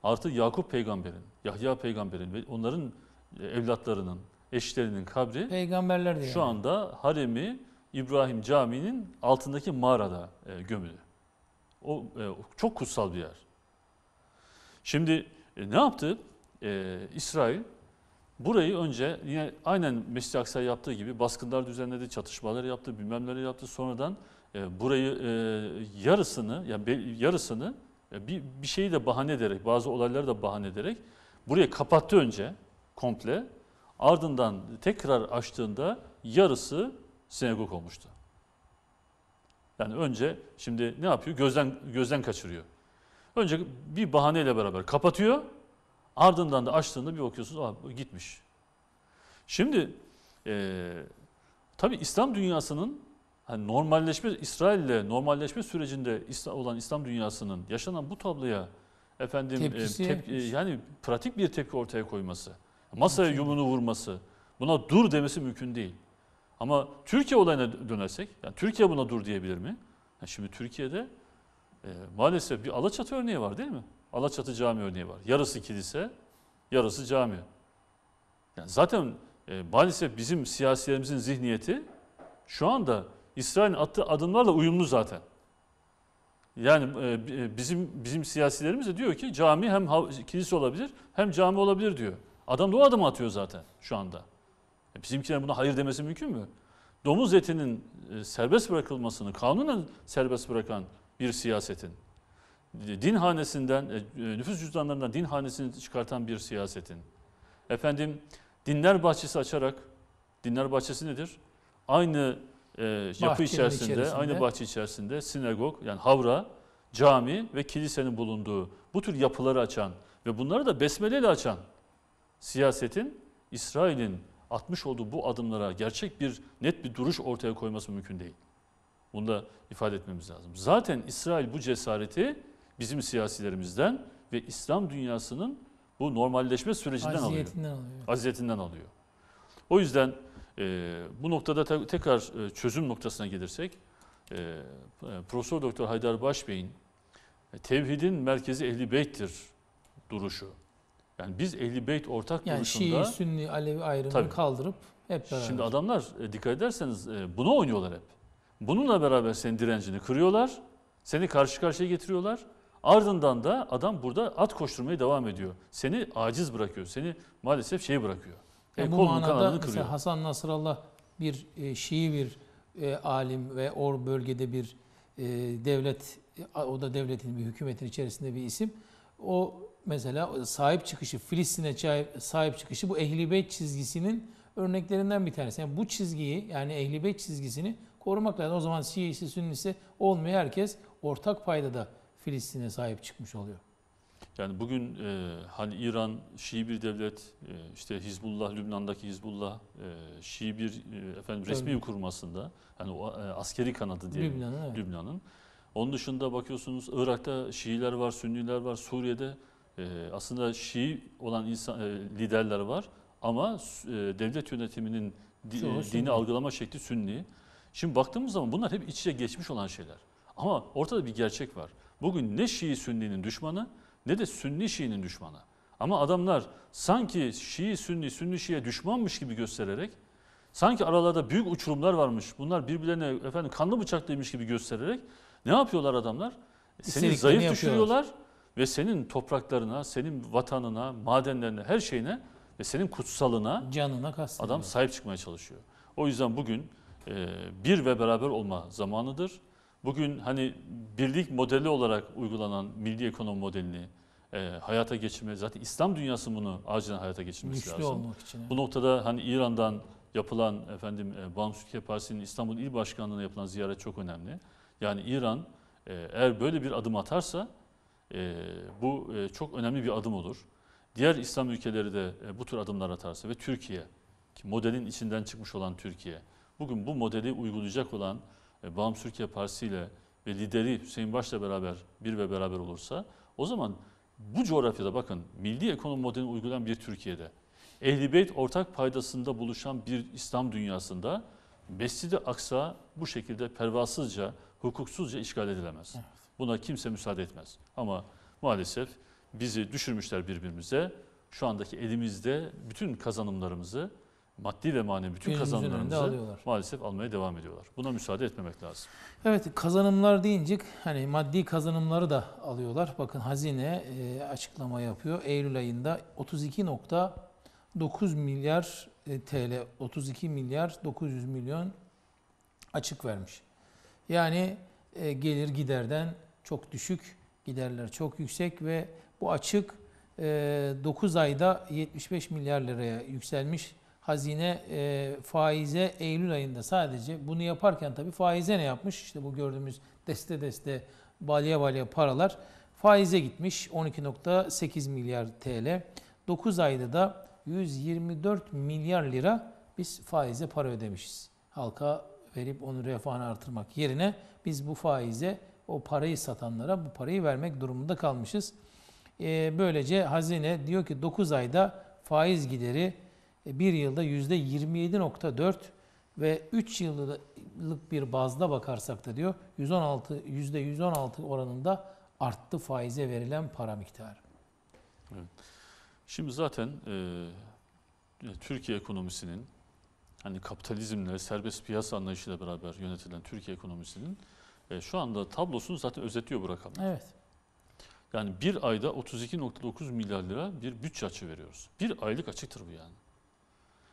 artı Yakup peygamberin, Yahya peygamberin ve onların e, evlatlarının, eşlerinin kabri Peygamberler diye. şu yani. anda Haremi İbrahim Camii'nin altındaki mağarada e, gömülü. O çok kutsal bir yer. Şimdi e, ne yaptı e, İsrail? Burayı önce yine aynen Mescid-i Aksa yaptığı gibi baskınlar düzenledi, çatışmalar yaptı, bilmem neler yaptı. Sonradan e, burayı e, yarısını, yani yarısını e, bir, bir şeyi de bahane ederek, bazı olayları da bahane ederek burayı kapattı önce komple. Ardından tekrar açtığında yarısı sinagog olmuştu. Yani önce şimdi ne yapıyor? Gözden gözden kaçırıyor. Önce bir bahaneyle beraber kapatıyor. Ardından da açtığında bir bakıyorsunuz Aa, gitmiş. Şimdi e, tabi İslam dünyasının hani normalleşme, İsrail'le normalleşme sürecinde olan İslam dünyasının yaşanan bu tabloya efendim e, tep, e, yani pratik bir tepki ortaya koyması, masaya yumunu vurması, buna dur demesi mümkün değil. Ama Türkiye olayına dönersek, yani Türkiye buna dur diyebilir mi? Yani şimdi Türkiye'de e, maalesef bir Alaçatı örneği var değil mi? Alaçatı cami örneği var. Yarısı kilise, yarısı cami. Yani zaten e, maalesef bizim siyasilerimizin zihniyeti şu anda İsrail'in attığı adımlarla uyumlu zaten. Yani e, e bizim bizim siyasilerimiz de diyor ki cami hem kilise olabilir hem cami olabilir diyor. Adam da o adımı atıyor zaten şu anda. E, bizimkilerin buna hayır demesi mümkün mü? Domuz etinin e, serbest bırakılmasını kanunen serbest bırakan bir siyasetin, din hanesinden, e, e, nüfus cüzdanlarından din hanesini çıkartan bir siyasetin, efendim dinler bahçesi açarak, dinler bahçesi nedir? Aynı e, yapı içerisinde, içerisinde, aynı bahçe içerisinde sinagog yani havra, cami ve kilisenin bulunduğu bu tür yapıları açan ve bunları da besmeleyle açan siyasetin İsrail'in atmış olduğu bu adımlara gerçek bir net bir duruş ortaya koyması mümkün değil. Bunu da ifade etmemiz lazım. Zaten İsrail bu cesareti bizim siyasilerimizden ve İslam dünyasının bu normalleşme sürecinden Aziyetinden alıyor. alıyor. Aziyetinden alıyor. O yüzden e, bu noktada te tekrar e, çözüm noktasına gelirsek, e, e Profesör Doktor Haydar Başbey'in e, tevhidin merkezi Ehli Beyt'tir duruşu. Yani biz Ehli Beyt ortak yani duruşunda... Yani Şii, Sünni, Alevi ayrımını tabii, kaldırıp hep beraber. Şimdi adamlar e, dikkat ederseniz e, buna oynuyorlar hep. Bununla beraber senin direncini kırıyorlar. Seni karşı karşıya getiriyorlar. Ardından da adam burada at koşturmaya devam ediyor. Seni aciz bırakıyor. Seni maalesef şey bırakıyor. Yani e, e, bu manada mesela kırıyor. Hasan Nasrallah bir e, Şii bir e, alim ve or bölgede bir e, devlet, e, o da devletin bir hükümetin içerisinde bir isim. O mesela sahip çıkışı, Filistin'e sahip çıkışı bu Ehlibeyt çizgisinin örneklerinden bir tanesi. Yani bu çizgiyi yani Ehlibeyt çizgisini korumak lazım. O zaman Şiisi, Sünnisi olmuyor. Herkes ortak payda da Filistin'e sahip çıkmış oluyor. Yani bugün e, hani İran Şii bir devlet, e, işte Hizbullah, Lübnan'daki Hizbullah, e, Şii bir e, efendim Tabii. resmi kurmasında, yani o e, askeri kanadı diye Lübnan'ın. Evet. Lübnan'ın. Onun dışında bakıyorsunuz Irak'ta Şiiler var, Sünniler var, Suriye'de e, aslında Şii olan insan, e, liderler var ama e, devlet yönetiminin di, e, dini algılama şekli Sünni. Şimdi baktığımız zaman bunlar hep iç içe geçmiş olan şeyler. Ama ortada bir gerçek var. Bugün ne Şii Sünni'nin düşmanı ne de Sünni Şii'nin düşmanı. Ama adamlar sanki Şii Sünni, Sünni Şii'ye düşmanmış gibi göstererek sanki aralarda büyük uçurumlar varmış. Bunlar birbirlerine efendim kanlı bıçaklıymış gibi göstererek ne yapıyorlar adamlar? E, Seni zayıf düşürüyorlar ve senin topraklarına, senin vatanına, madenlerine, her şeyine ve senin kutsalına canına adam sahip çıkmaya çalışıyor. O yüzden bugün e, bir ve beraber olma zamanıdır. Bugün hani birlik modeli olarak uygulanan milli ekonomi modelini e, hayata geçirme, zaten İslam dünyası bunu acilen hayata geçirmesi Güçlü lazım. olmak için. Bu noktada hani İran'dan yapılan efendim e, Bağımsız Türkiye Partisi'nin İstanbul İl Başkanlığı'na yapılan ziyaret çok önemli. Yani İran e, eğer böyle bir adım atarsa e, bu e, çok önemli bir adım olur. Diğer İslam ülkeleri de e, bu tür adımlar atarsa ve Türkiye, ki modelin içinden çıkmış olan Türkiye, bugün bu modeli uygulayacak olan e, Bağımsız Türkiye Partisi ile ve lideri Hüseyin Baş'la beraber bir ve beraber olursa o zaman bu coğrafyada bakın milli ekonomi modelini uygulayan bir Türkiye'de Ehlibeyt ortak paydasında buluşan bir İslam dünyasında Mescid-i Aksa bu şekilde pervasızca, hukuksuzca işgal edilemez. Evet. Buna kimse müsaade etmez. Ama maalesef bizi düşürmüşler birbirimize. Şu andaki elimizde bütün kazanımlarımızı maddi ve manevi bütün kazanımlarını maalesef almaya devam ediyorlar. Buna müsaade etmemek lazım. Evet kazanımlar deyince hani maddi kazanımları da alıyorlar. Bakın hazine e, açıklama yapıyor. Eylül ayında 32.9 milyar e, TL 32 milyar 900 milyon açık vermiş. Yani e, gelir giderden çok düşük, giderler çok yüksek ve bu açık e, 9 ayda 75 milyar liraya yükselmiş hazine e, faize Eylül ayında sadece bunu yaparken tabii faize ne yapmış? İşte bu gördüğümüz deste deste balya balya paralar faize gitmiş 12.8 milyar TL. 9 ayda da 124 milyar lira biz faize para ödemişiz. Halka verip onu refahını artırmak yerine biz bu faize o parayı satanlara bu parayı vermek durumunda kalmışız. Ee, böylece hazine diyor ki 9 ayda faiz gideri e, bir yılda yüzde %27.4 ve 3 yıllık bir bazda bakarsak da diyor 116 %116 oranında arttı faize verilen para miktarı. Şimdi zaten e, e, Türkiye ekonomisinin hani kapitalizmle serbest piyasa anlayışıyla beraber yönetilen Türkiye ekonomisinin e, şu anda tablosunu zaten özetliyor bu rakamlar. Evet. Yani bir ayda 32.9 milyar lira bir bütçe açı veriyoruz. Bir aylık açıktır bu yani.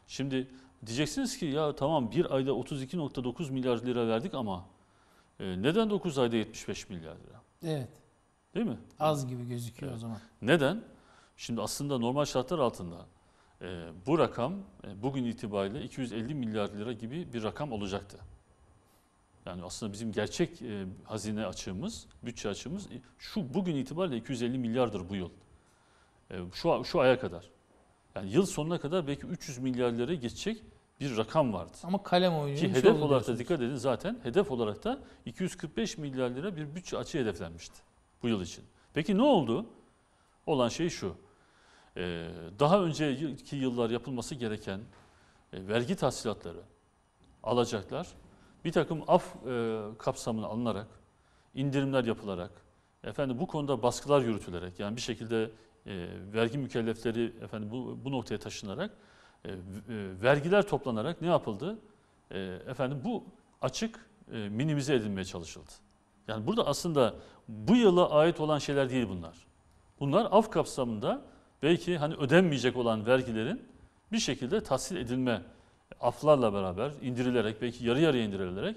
Şimdi diyeceksiniz ki ya tamam bir ayda 32.9 milyar lira verdik ama e, neden 9 ayda 75 milyar lira? Evet. Değil mi? Az gibi gözüküyor evet. o zaman. Neden? Şimdi aslında normal şartlar altında e, bu rakam e, bugün itibariyle 250 milyar lira gibi bir rakam olacaktı. Yani aslında bizim gerçek e, hazine açığımız, bütçe açığımız e, şu bugün itibariyle 250 milyardır bu yıl. E, şu şu aya kadar. Yani yıl sonuna kadar belki 300 milyarlara geçecek bir rakam vardı. Ama kalem oyunu Ki hedef olarak diyorsunuz. da dikkat edin zaten hedef olarak da 245 milyar lira bir bütçe açı hedeflenmişti bu yıl için. Peki ne oldu? Olan şey şu. E, daha önceki yıllar yapılması gereken e, vergi tahsilatları alacaklar. Bir takım af e, kapsamını alınarak, indirimler yapılarak, efendim bu konuda baskılar yürütülerek yani bir şekilde e, vergi mükellefleri efendim bu, bu noktaya taşınarak e, e, vergiler toplanarak ne yapıldı? E, efendim bu açık e, minimize edilmeye çalışıldı. Yani burada aslında bu yıla ait olan şeyler değil bunlar. Bunlar af kapsamında belki hani ödenmeyecek olan vergilerin bir şekilde tahsil edilme aflarla beraber indirilerek belki yarı yarıya indirilerek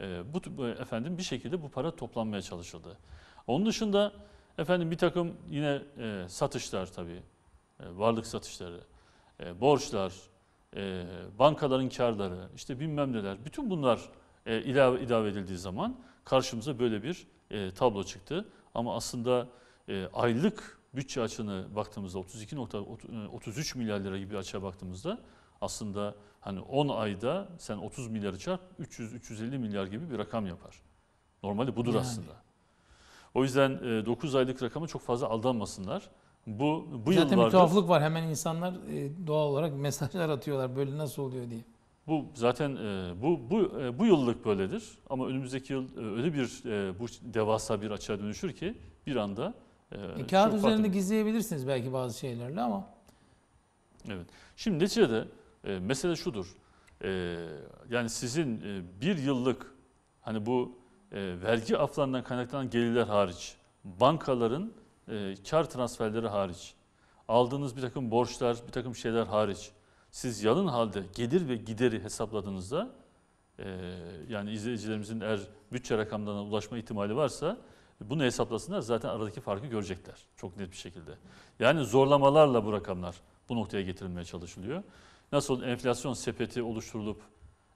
e, bu efendim bir şekilde bu para toplanmaya çalışıldı. Onun dışında Efendim bir takım yine e, satışlar tabii, e, varlık satışları, e, borçlar, e, bankaların karları, işte bilmem neler. Bütün bunlar e, ilave, ilave edildiği zaman karşımıza böyle bir e, tablo çıktı. Ama aslında e, aylık bütçe açını baktığımızda 32.33 e, milyar lira gibi bir açığa baktığımızda aslında hani 10 ayda sen 30 milyarı çarp 300-350 milyar gibi bir rakam yapar. Normalde budur yani. aslında. O yüzden 9 e, aylık rakama çok fazla aldanmasınlar. Bu, bu Zaten yıllarda, bir tuhaflık var. Hemen insanlar e, doğal olarak *laughs* mesajlar atıyorlar böyle nasıl oluyor diye. Bu zaten e, bu bu bu yıllık böyledir ama önümüzdeki yıl öyle bir bu devasa bir açığa dönüşür ki bir anda e, kağıt üzerinde farklı. gizleyebilirsiniz belki bazı şeylerle ama. Evet. Şimdi neticede e, mesele şudur. yani sizin bir yıllık hani bu e, vergi aflarından kaynaklanan gelirler hariç, bankaların e, kar transferleri hariç, aldığınız bir takım borçlar, bir takım şeyler hariç, siz yalın halde gelir ve gideri hesapladığınızda, e, yani izleyicilerimizin eğer bütçe rakamlarına ulaşma ihtimali varsa, bunu hesaplasınlar zaten aradaki farkı görecekler çok net bir şekilde. Yani zorlamalarla bu rakamlar bu noktaya getirilmeye çalışılıyor. Nasıl enflasyon sepeti oluşturulup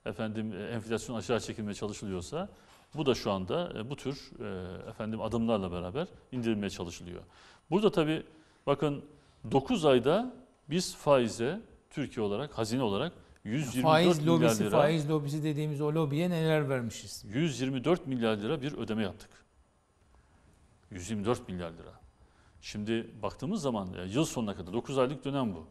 efendim e, enflasyon aşağı çekilmeye çalışılıyorsa bu da şu anda e, bu tür e, efendim adımlarla beraber indirilmeye çalışılıyor. Burada tabi bakın 9 ayda biz faize Türkiye olarak hazine olarak 124 faiz milyar lira faiz lobisi dediğimiz o lobiye neler vermişiz? 124 milyar lira bir ödeme yaptık. 124 milyar lira. Şimdi baktığımız zaman yıl sonuna kadar 9 aylık dönem bu.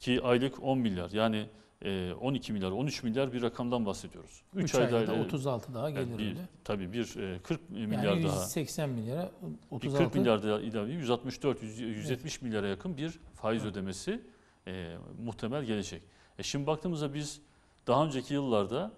Ki aylık 10 milyar yani 12 ee, milyar, 13 milyar bir rakamdan bahsediyoruz. 3, 3 ayda, ayda 36 daha gelir. Yani tabii bir 40 e, milyar yani 180 daha. 180 milyara 36. 40 milyar daha ilave 164, 170 evet. milyara yakın bir faiz evet. ödemesi e, muhtemel gelecek. E şimdi baktığımızda biz daha önceki yıllarda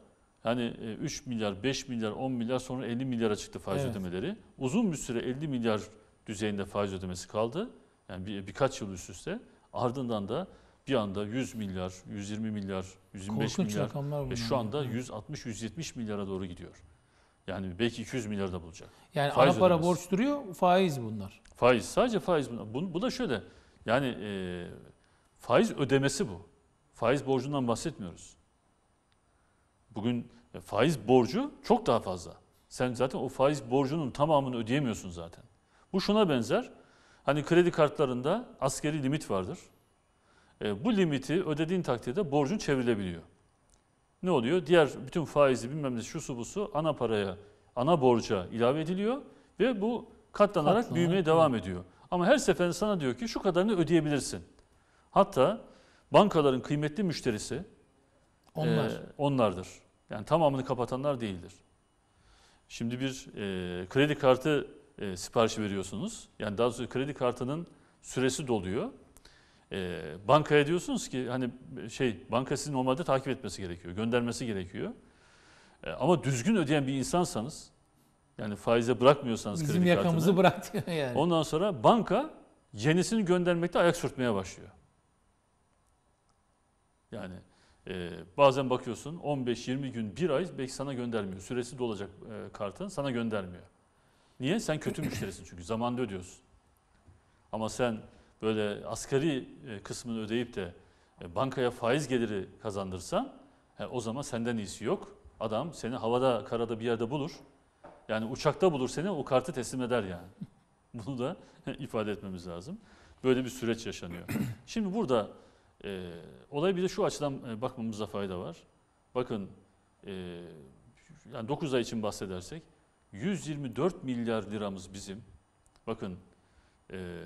hani 3 e, milyar, 5 milyar, 10 milyar sonra 50 milyara çıktı faiz evet. ödemeleri. Uzun bir süre 50 milyar düzeyinde faiz ödemesi kaldı. Yani bir, birkaç yıl üst üste. Ardından da bir anda 100 milyar, 120 milyar, 125 Korkunç milyar ve şu anda 160-170 milyara doğru gidiyor. Yani belki 200 milyar da bulacak. Yani faiz ana para ödemez. borç duruyor, faiz bunlar. Faiz, sadece faiz bunlar. Bu, bu da şöyle, yani e, faiz ödemesi bu. Faiz borcundan bahsetmiyoruz. Bugün e, faiz borcu çok daha fazla. Sen zaten o faiz borcunun tamamını ödeyemiyorsun zaten. Bu şuna benzer. Hani kredi kartlarında askeri limit vardır. E, bu limiti ödediğin takdirde borcun çevrilebiliyor. Ne oluyor? Diğer bütün faizi bilmem ne şusu busu ana paraya, ana borca ilave ediliyor ve bu katlanarak Katlanarak, büyümeye devam ediyor. Ama her seferinde sana diyor ki şu kadarını ödeyebilirsin. Hatta bankaların kıymetli müşterisi e, Onlar. e, onlardır. Yani tamamını kapatanlar değildir. Şimdi bir e, kredi kartı e, siparişi veriyorsunuz. Yani daha doğrusu kredi kartının süresi doluyor. E, bankaya diyorsunuz ki hani şey banka sizi normalde takip etmesi gerekiyor, göndermesi gerekiyor. E, ama düzgün ödeyen bir insansanız yani faize bırakmıyorsanız Bizim kredi kartını. Bizim yakamızı bıraktı *laughs* yani. Ondan sonra banka yenisini göndermekte ayak sürtmeye başlıyor. Yani e, bazen bakıyorsun 15-20 gün, bir ay belki sana göndermiyor. Süresi dolacak e, kartın sana göndermiyor. Niye? Sen kötü müşterisin çünkü. zamanda ödüyorsun. Ama sen böyle asgari e, kısmını ödeyip de e, bankaya faiz geliri kazandırsan e, o zaman senden iyisi yok. Adam seni havada, karada bir yerde bulur. Yani uçakta bulur seni o kartı teslim eder yani. *laughs* Bunu da *laughs* ifade etmemiz lazım. Böyle bir süreç yaşanıyor. *clears throat* Şimdi burada e, olaya bir de şu açıdan bakmamızda fayda var. Bakın e, yani 9 ay için bahsedersek 124 milyar liramız bizim. Bakın e,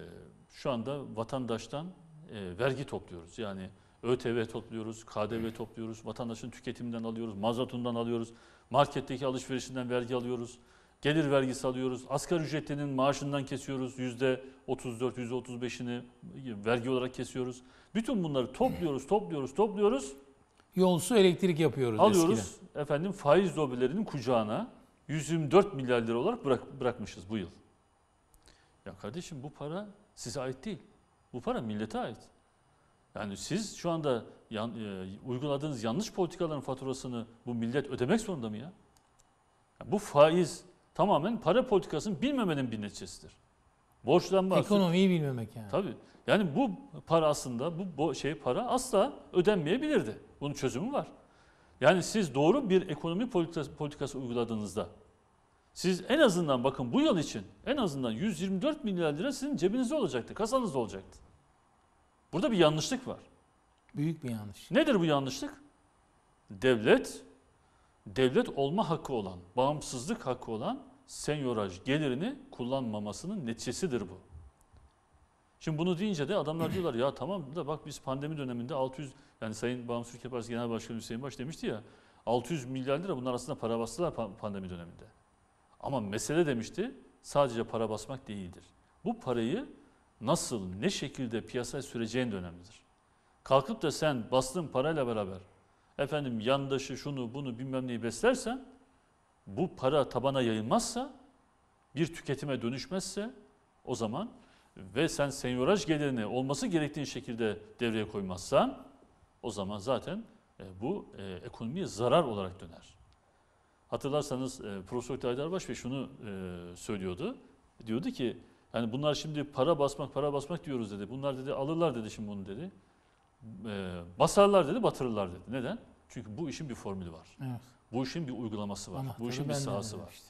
şu anda vatandaştan e, vergi topluyoruz. Yani ÖTV topluyoruz, KDV topluyoruz, vatandaşın tüketiminden alıyoruz, mazotundan alıyoruz, marketteki alışverişinden vergi alıyoruz, gelir vergisi alıyoruz, asgari ücretlinin maaşından kesiyoruz, yüzde 34, yüzde 35'ini vergi olarak kesiyoruz. Bütün bunları topluyoruz, topluyoruz, topluyoruz. Yolsu elektrik yapıyoruz Alıyoruz eskiden. efendim faiz lobilerinin kucağına 124 milyar lira olarak bırak, bırakmışız bu yıl. Ya kardeşim bu para Size ait değil. Bu para millete ait. Yani siz şu anda yan, e, uyguladığınız yanlış politikaların faturasını bu millet ödemek zorunda mı ya? Yani bu faiz tamamen para politikasını bilmemenin bir neticesidir. Borçlanma. Ekonomiyi bilmemek yani. Tabii. Yani bu para aslında bu, bu şey para asla ödenmeyebilirdi. Bunun çözümü var. Yani siz doğru bir ekonomi politikası uyguladığınızda siz en azından bakın bu yıl için en azından 124 milyar lira sizin cebinizde olacaktı, kasanızda olacaktı. Burada bir yanlışlık var. Büyük bir yanlış. Nedir bu yanlışlık? Devlet, devlet olma hakkı olan, bağımsızlık hakkı olan senyoraj gelirini kullanmamasının neticesidir bu. Şimdi bunu deyince de adamlar diyorlar ya tamam da bak biz pandemi döneminde 600 yani Sayın Bağımsız Türkiye Partisi Genel Başkanı Hüseyin Baş demişti ya 600 milyar lira bunlar aslında para bastılar pandemi döneminde. Ama mesele demişti sadece para basmak değildir. Bu parayı nasıl, ne şekilde piyasaya süreceğin de önemlidir. Kalkıp da sen bastığın parayla beraber efendim yandaşı şunu bunu bilmem neyi beslersen bu para tabana yayılmazsa bir tüketime dönüşmezse o zaman ve sen senyoraj gelirini olması gerektiği şekilde devreye koymazsan o zaman zaten e, bu e, ekonomiye zarar olarak döner. Hatırlarsanız e, Profesör Haydar Baş Bey şunu e, söylüyordu. Diyordu ki yani bunlar şimdi para basmak para basmak diyoruz dedi. Bunlar dedi alırlar dedi şimdi bunu dedi. E, basarlar dedi batırırlar dedi. Neden? Çünkü bu işin bir formülü var. Evet. Bu işin bir uygulaması var. Anahtarı bu işin bir sahası var. Işte.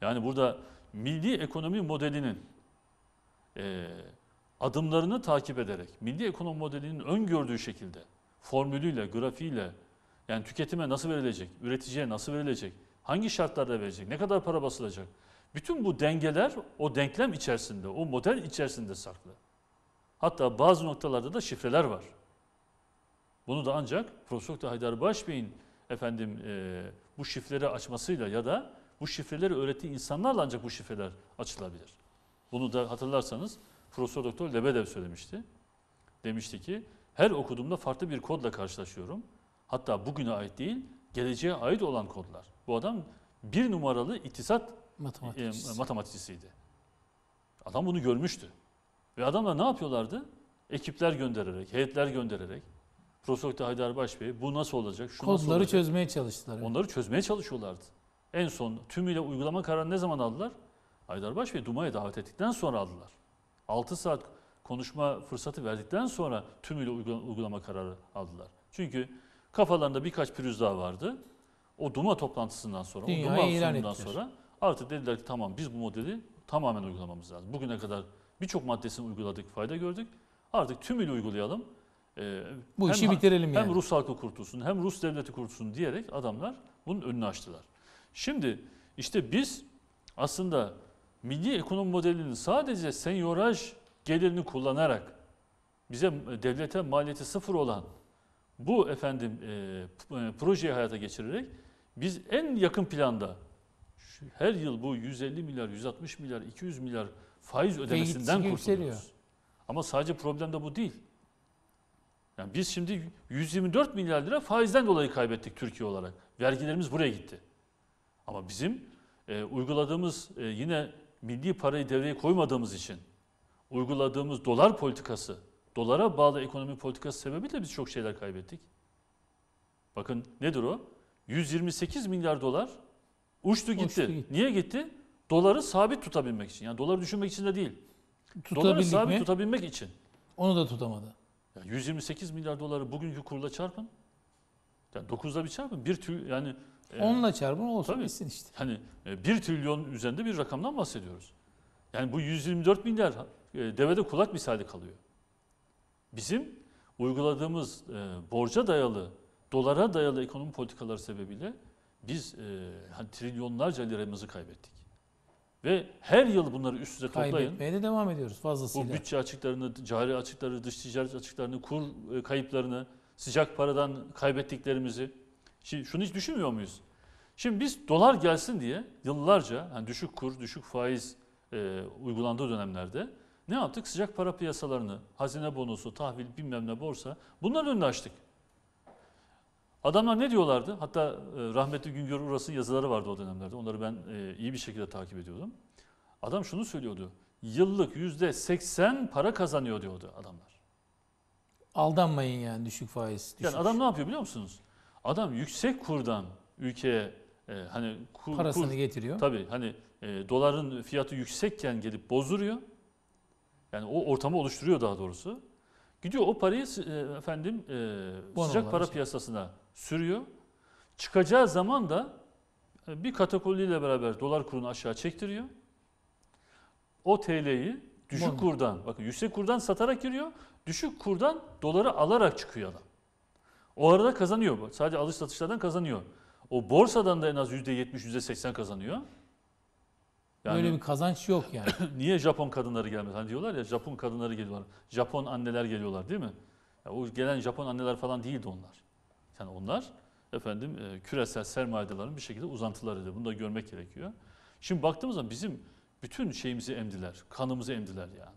Yani burada milli ekonomi modelinin e, adımlarını takip ederek, milli ekonomi modelinin öngördüğü şekilde, formülüyle, grafiğiyle, yani tüketime nasıl verilecek, üreticiye nasıl verilecek, Hangi şartlarda verecek? Ne kadar para basılacak? Bütün bu dengeler o denklem içerisinde, o model içerisinde saklı. Hatta bazı noktalarda da şifreler var. Bunu da ancak Profesör Haydar Başbeyin efendim e, bu şifreleri açmasıyla ya da bu şifreleri öğrettiği insanlarla ancak bu şifreler açılabilir. Bunu da hatırlarsanız Profesör Doktor Lebedev söylemişti. Demişti ki her okuduğumda farklı bir kodla karşılaşıyorum. Hatta bugüne ait değil, geleceğe ait olan kodlar. Bu adam bir numaralı iktisat e, matematikçisi. e, matematikçisiydi. Adam bunu görmüştü. Ve adamlar ne yapıyorlardı? Ekipler göndererek, heyetler göndererek. Profesör Haydar Başbey bu nasıl olacak? Şu Kodları nasıl olacak? çözmeye çalıştılar. Yani. Onları çözmeye çalışıyorlardı. En son tümüyle uygulama kararını ne zaman aldılar? Haydar Başbey Duma'ya davet ettikten sonra aldılar. 6 saat konuşma fırsatı verdikten sonra tümüyle uygulama kararı aldılar. Çünkü Kafalarında birkaç pürüz daha vardı. O Duma toplantısından sonra, Dünyayı o Duma ilan sunumundan sonra artık dediler ki tamam biz bu modeli tamamen uygulamamız lazım. Bugüne kadar birçok maddesini uyguladık, fayda gördük. Artık tümüyle uygulayalım. Ee, Bu hem, işi bitirelim Hem yani. Rus halkı kurtulsun, hem Rus devleti kurtulsun diyerek adamlar bunun önünü açtılar. Şimdi işte biz aslında milli ekonomi modelinin sadece senyoraj gelirini kullanarak bize devlete maliyeti sıfır olan bu efendim e, e, projeyi hayata geçirerek biz en yakın planda her yıl bu 150 milyar, 160 milyar, 200 milyar faiz ödemesinden kurtuluyoruz. Ama sadece problem de bu değil. Yani biz şimdi 124 milyar lira faizden dolayı kaybettik Türkiye olarak. Vergilerimiz buraya gitti. Ama bizim e, uyguladığımız e, yine milli parayı devreye koymadığımız için uyguladığımız dolar politikası dolara bağlı ekonomi politikası sebebiyle biz çok şeyler kaybettik. Bakın nedir o? 128 milyar dolar uçtu gitti. Uçtu gitti. Niye gitti? Doları sabit tutabilmek için. Yani doları düşünmek için de değil. doları sabit mi? tutabilmek için. Onu da tutamadı. Yani 128 milyar doları bugünkü kurla çarpın. Yani 9'da bir çarpın. Bir tül, yani e, Onunla çarpın olsun tabii, bitsin işte. Hani 1 e, trilyon üzerinde bir rakamdan bahsediyoruz. Yani bu 124 milyar e, devede kulak misali kalıyor. Bizim uyguladığımız e, borca dayalı, dolara dayalı ekonomi politikaları sebebiyle biz e, hani trilyonlarca liramızı kaybettik. Ve her yıl bunları üst üste toplayın. Kaybetmeye de devam ediyoruz fazlasıyla. Bu bütçe açıklarını, cari açıkları, dış ticaret açıklarını, kur e, kayıplarını, sıcak paradan kaybettiklerimizi. Şimdi şunu hiç düşünmüyor muyuz? Şimdi biz dolar gelsin diye yıllarca yani düşük kur, düşük faiz e, uygulandığı dönemlerde ne yaptık? Sıcak para piyasalarını, hazine bonosu, tahvil bilmem ne borsa bunların önünü açtık. Adamlar ne diyorlardı? Hatta e, rahmetli Güngör Uras'ın yazıları vardı o dönemlerde. Onları ben e, iyi bir şekilde takip ediyordum. Adam şunu söylüyordu. Yıllık yüzde seksen para kazanıyor diyordu adamlar. Aldanmayın yani düşük faiz. Düşük. Yani adam ne yapıyor biliyor musunuz? Adam yüksek kurdan ülkeye e, hani kur, parasını kur, getiriyor. Tabii hani e, doların fiyatı yüksekken gelip bozduruyor. Yani o ortamı oluşturuyor daha doğrusu. Gidiyor o parayı e, efendim e, sıcak para piyasasına sürüyor. Çıkacağı zaman da e, bir katakulliyle beraber dolar kurunu aşağı çektiriyor. O TL'yi düşük Bono. kurdan, bakın yüksek kurdan satarak giriyor. Düşük kurdan doları alarak çıkıyor adam. O arada kazanıyor. Sadece alış satışlardan kazanıyor. O borsadan da en az %70, %80 kazanıyor. Yani, Böyle bir kazanç yok yani. *coughs* niye Japon kadınları gelmez? Hani diyorlar ya Japon kadınları geliyorlar. Japon anneler geliyorlar değil mi? Ya o gelen Japon anneler falan değildi onlar. Yani onlar efendim e, küresel sermayelerin bir şekilde uzantılarıydı. Bunu da görmek gerekiyor. Şimdi baktığımız zaman bizim bütün şeyimizi emdiler, kanımızı emdiler yani.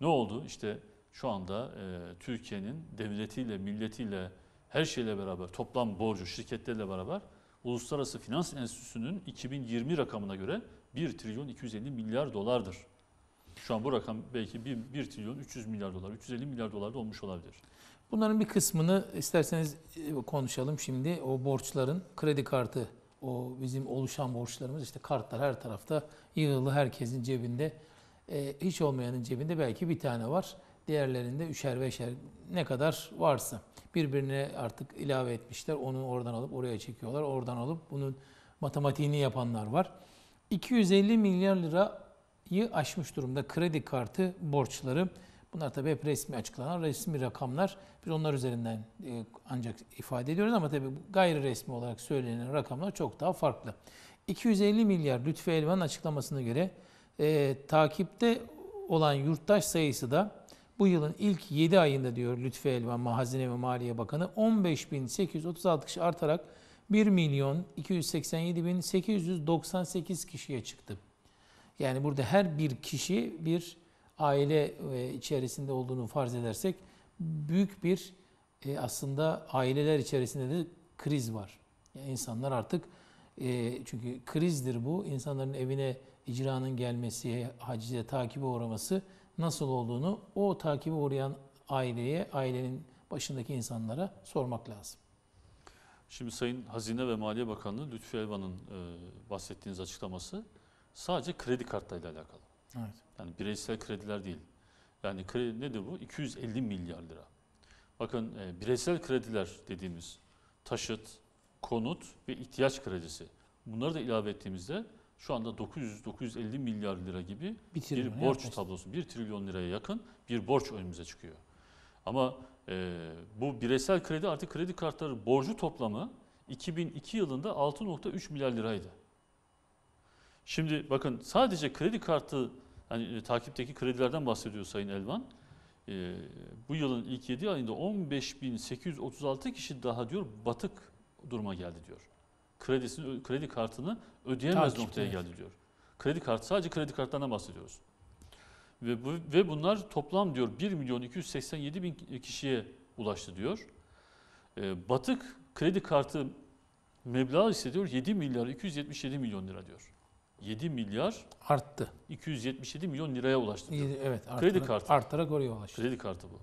Ne oldu? İşte şu anda e, Türkiye'nin devletiyle, milletiyle, her şeyle beraber, toplam borcu, şirketlerle beraber Uluslararası Finans Enstitüsü'nün 2020 rakamına göre 1 trilyon 250 milyar dolardır. Şu an bu rakam belki 1, 1 trilyon 300 milyar dolar, 350 milyar dolar da olmuş olabilir. Bunların bir kısmını isterseniz e, konuşalım şimdi. O borçların kredi kartı, o bizim oluşan borçlarımız işte kartlar her tarafta yığılı herkesin cebinde. E, hiç olmayanın cebinde belki bir tane var. Diğerlerinde üçer beşer ne kadar varsa birbirine artık ilave etmişler. Onu oradan alıp oraya çekiyorlar. Oradan alıp bunun matematiğini yapanlar var. 250 milyar lirayı aşmış durumda kredi kartı borçları. Bunlar tabii hep resmi açıklanan resmi rakamlar. Biz onlar üzerinden e, ancak ifade ediyoruz ama tabii gayri resmi olarak söylenen rakamlar çok daha farklı. 250 milyar Lütfi Elvan açıklamasına göre e, takipte olan yurttaş sayısı da bu yılın ilk 7 ayında diyor Lütfi Elvan Hazine ve Maliye Bakanı 15.836 kişi artarak 1 milyon 287 bin 898 kişiye çıktı. Yani burada her bir kişi bir aile e, içerisinde olduğunu farz edersek büyük bir e, aslında aileler içerisinde de kriz var. Yani insanlar artık e, çünkü krizdir bu. İnsanların evine icranın gelmesi, hacize takibi uğraması nasıl olduğunu o takibi uğrayan aileye, ailenin başındaki insanlara sormak lazım. Şimdi Sayın Hazine ve Maliye Bakanlığı Lütfi Elvan'ın e, bahsettiğiniz açıklaması sadece kredi kartlarıyla alakalı. Evet. Yani bireysel krediler değil. Yani kredi nedir bu? 250 milyar lira. Bakın e, bireysel krediler dediğimiz taşıt, konut ve ihtiyaç kredisi. Bunları da ilave ettiğimizde şu anda 900-950 milyar lira gibi bir, bir borç yaklaşık. tablosu. 1 trilyon liraya yakın bir borç önümüze çıkıyor. Ama e, bu bireysel kredi artı kredi kartları borcu toplamı 2002 yılında 6.3 milyar liraydı. Şimdi bakın sadece kredi kartı hani e, takipteki kredilerden bahsediyor Sayın Elvan. E, bu yılın ilk 7 ayında 15.836 kişi daha diyor batık duruma geldi diyor. Kredisini, kredi kartını ödeyemez Takip, noktaya evet. geldi diyor. Kredi kartı sadece kredi kartlarından bahsediyoruz. Ve, bu, ve bunlar toplam diyor 1 milyon 287 bin kişiye ulaştı diyor. E, batık kredi kartı meblağı ise diyor 7 milyar 277 milyon lira diyor. 7 milyar arttı. 277 milyon liraya ulaştı. Diyor. Evet, artarak, kredi kartı. Artarak oraya ulaştı. Kredi kartı bu.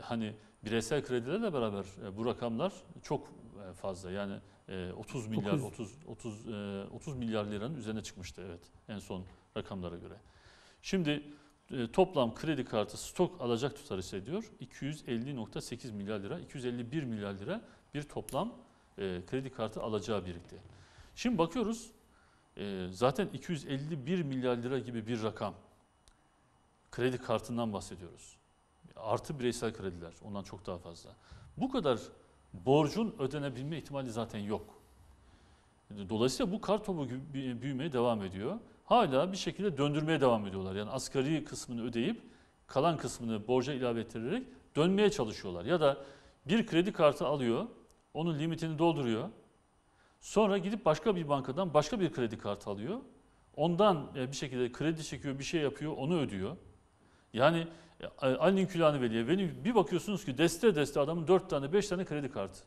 Hani bireysel kredilerle beraber e, bu rakamlar çok e, fazla. Yani 30 e, milyar 900. 30 30 30 milyar liranın üzerine çıkmıştı evet en son rakamlara göre. Şimdi e, toplam kredi kartı stok alacak tutar ise diyor 250.8 milyar lira, 251 milyar lira bir toplam e, kredi kartı alacağı birikti. Şimdi bakıyoruz e, zaten 251 milyar lira gibi bir rakam kredi kartından bahsediyoruz. Artı bireysel krediler ondan çok daha fazla. Bu kadar borcun ödenebilme ihtimali zaten yok. Dolayısıyla bu kar topu büyümeye devam ediyor hala bir şekilde döndürmeye devam ediyorlar. Yani asgari kısmını ödeyip kalan kısmını borca ilave ettirerek dönmeye çalışıyorlar. Ya da bir kredi kartı alıyor, onun limitini dolduruyor. Sonra gidip başka bir bankadan başka bir kredi kartı alıyor. Ondan e, bir şekilde kredi çekiyor, bir şey yapıyor, onu ödüyor. Yani e, Ali'nin külahını veliye. Bir bakıyorsunuz ki deste deste adamın dört tane, beş tane kredi kartı.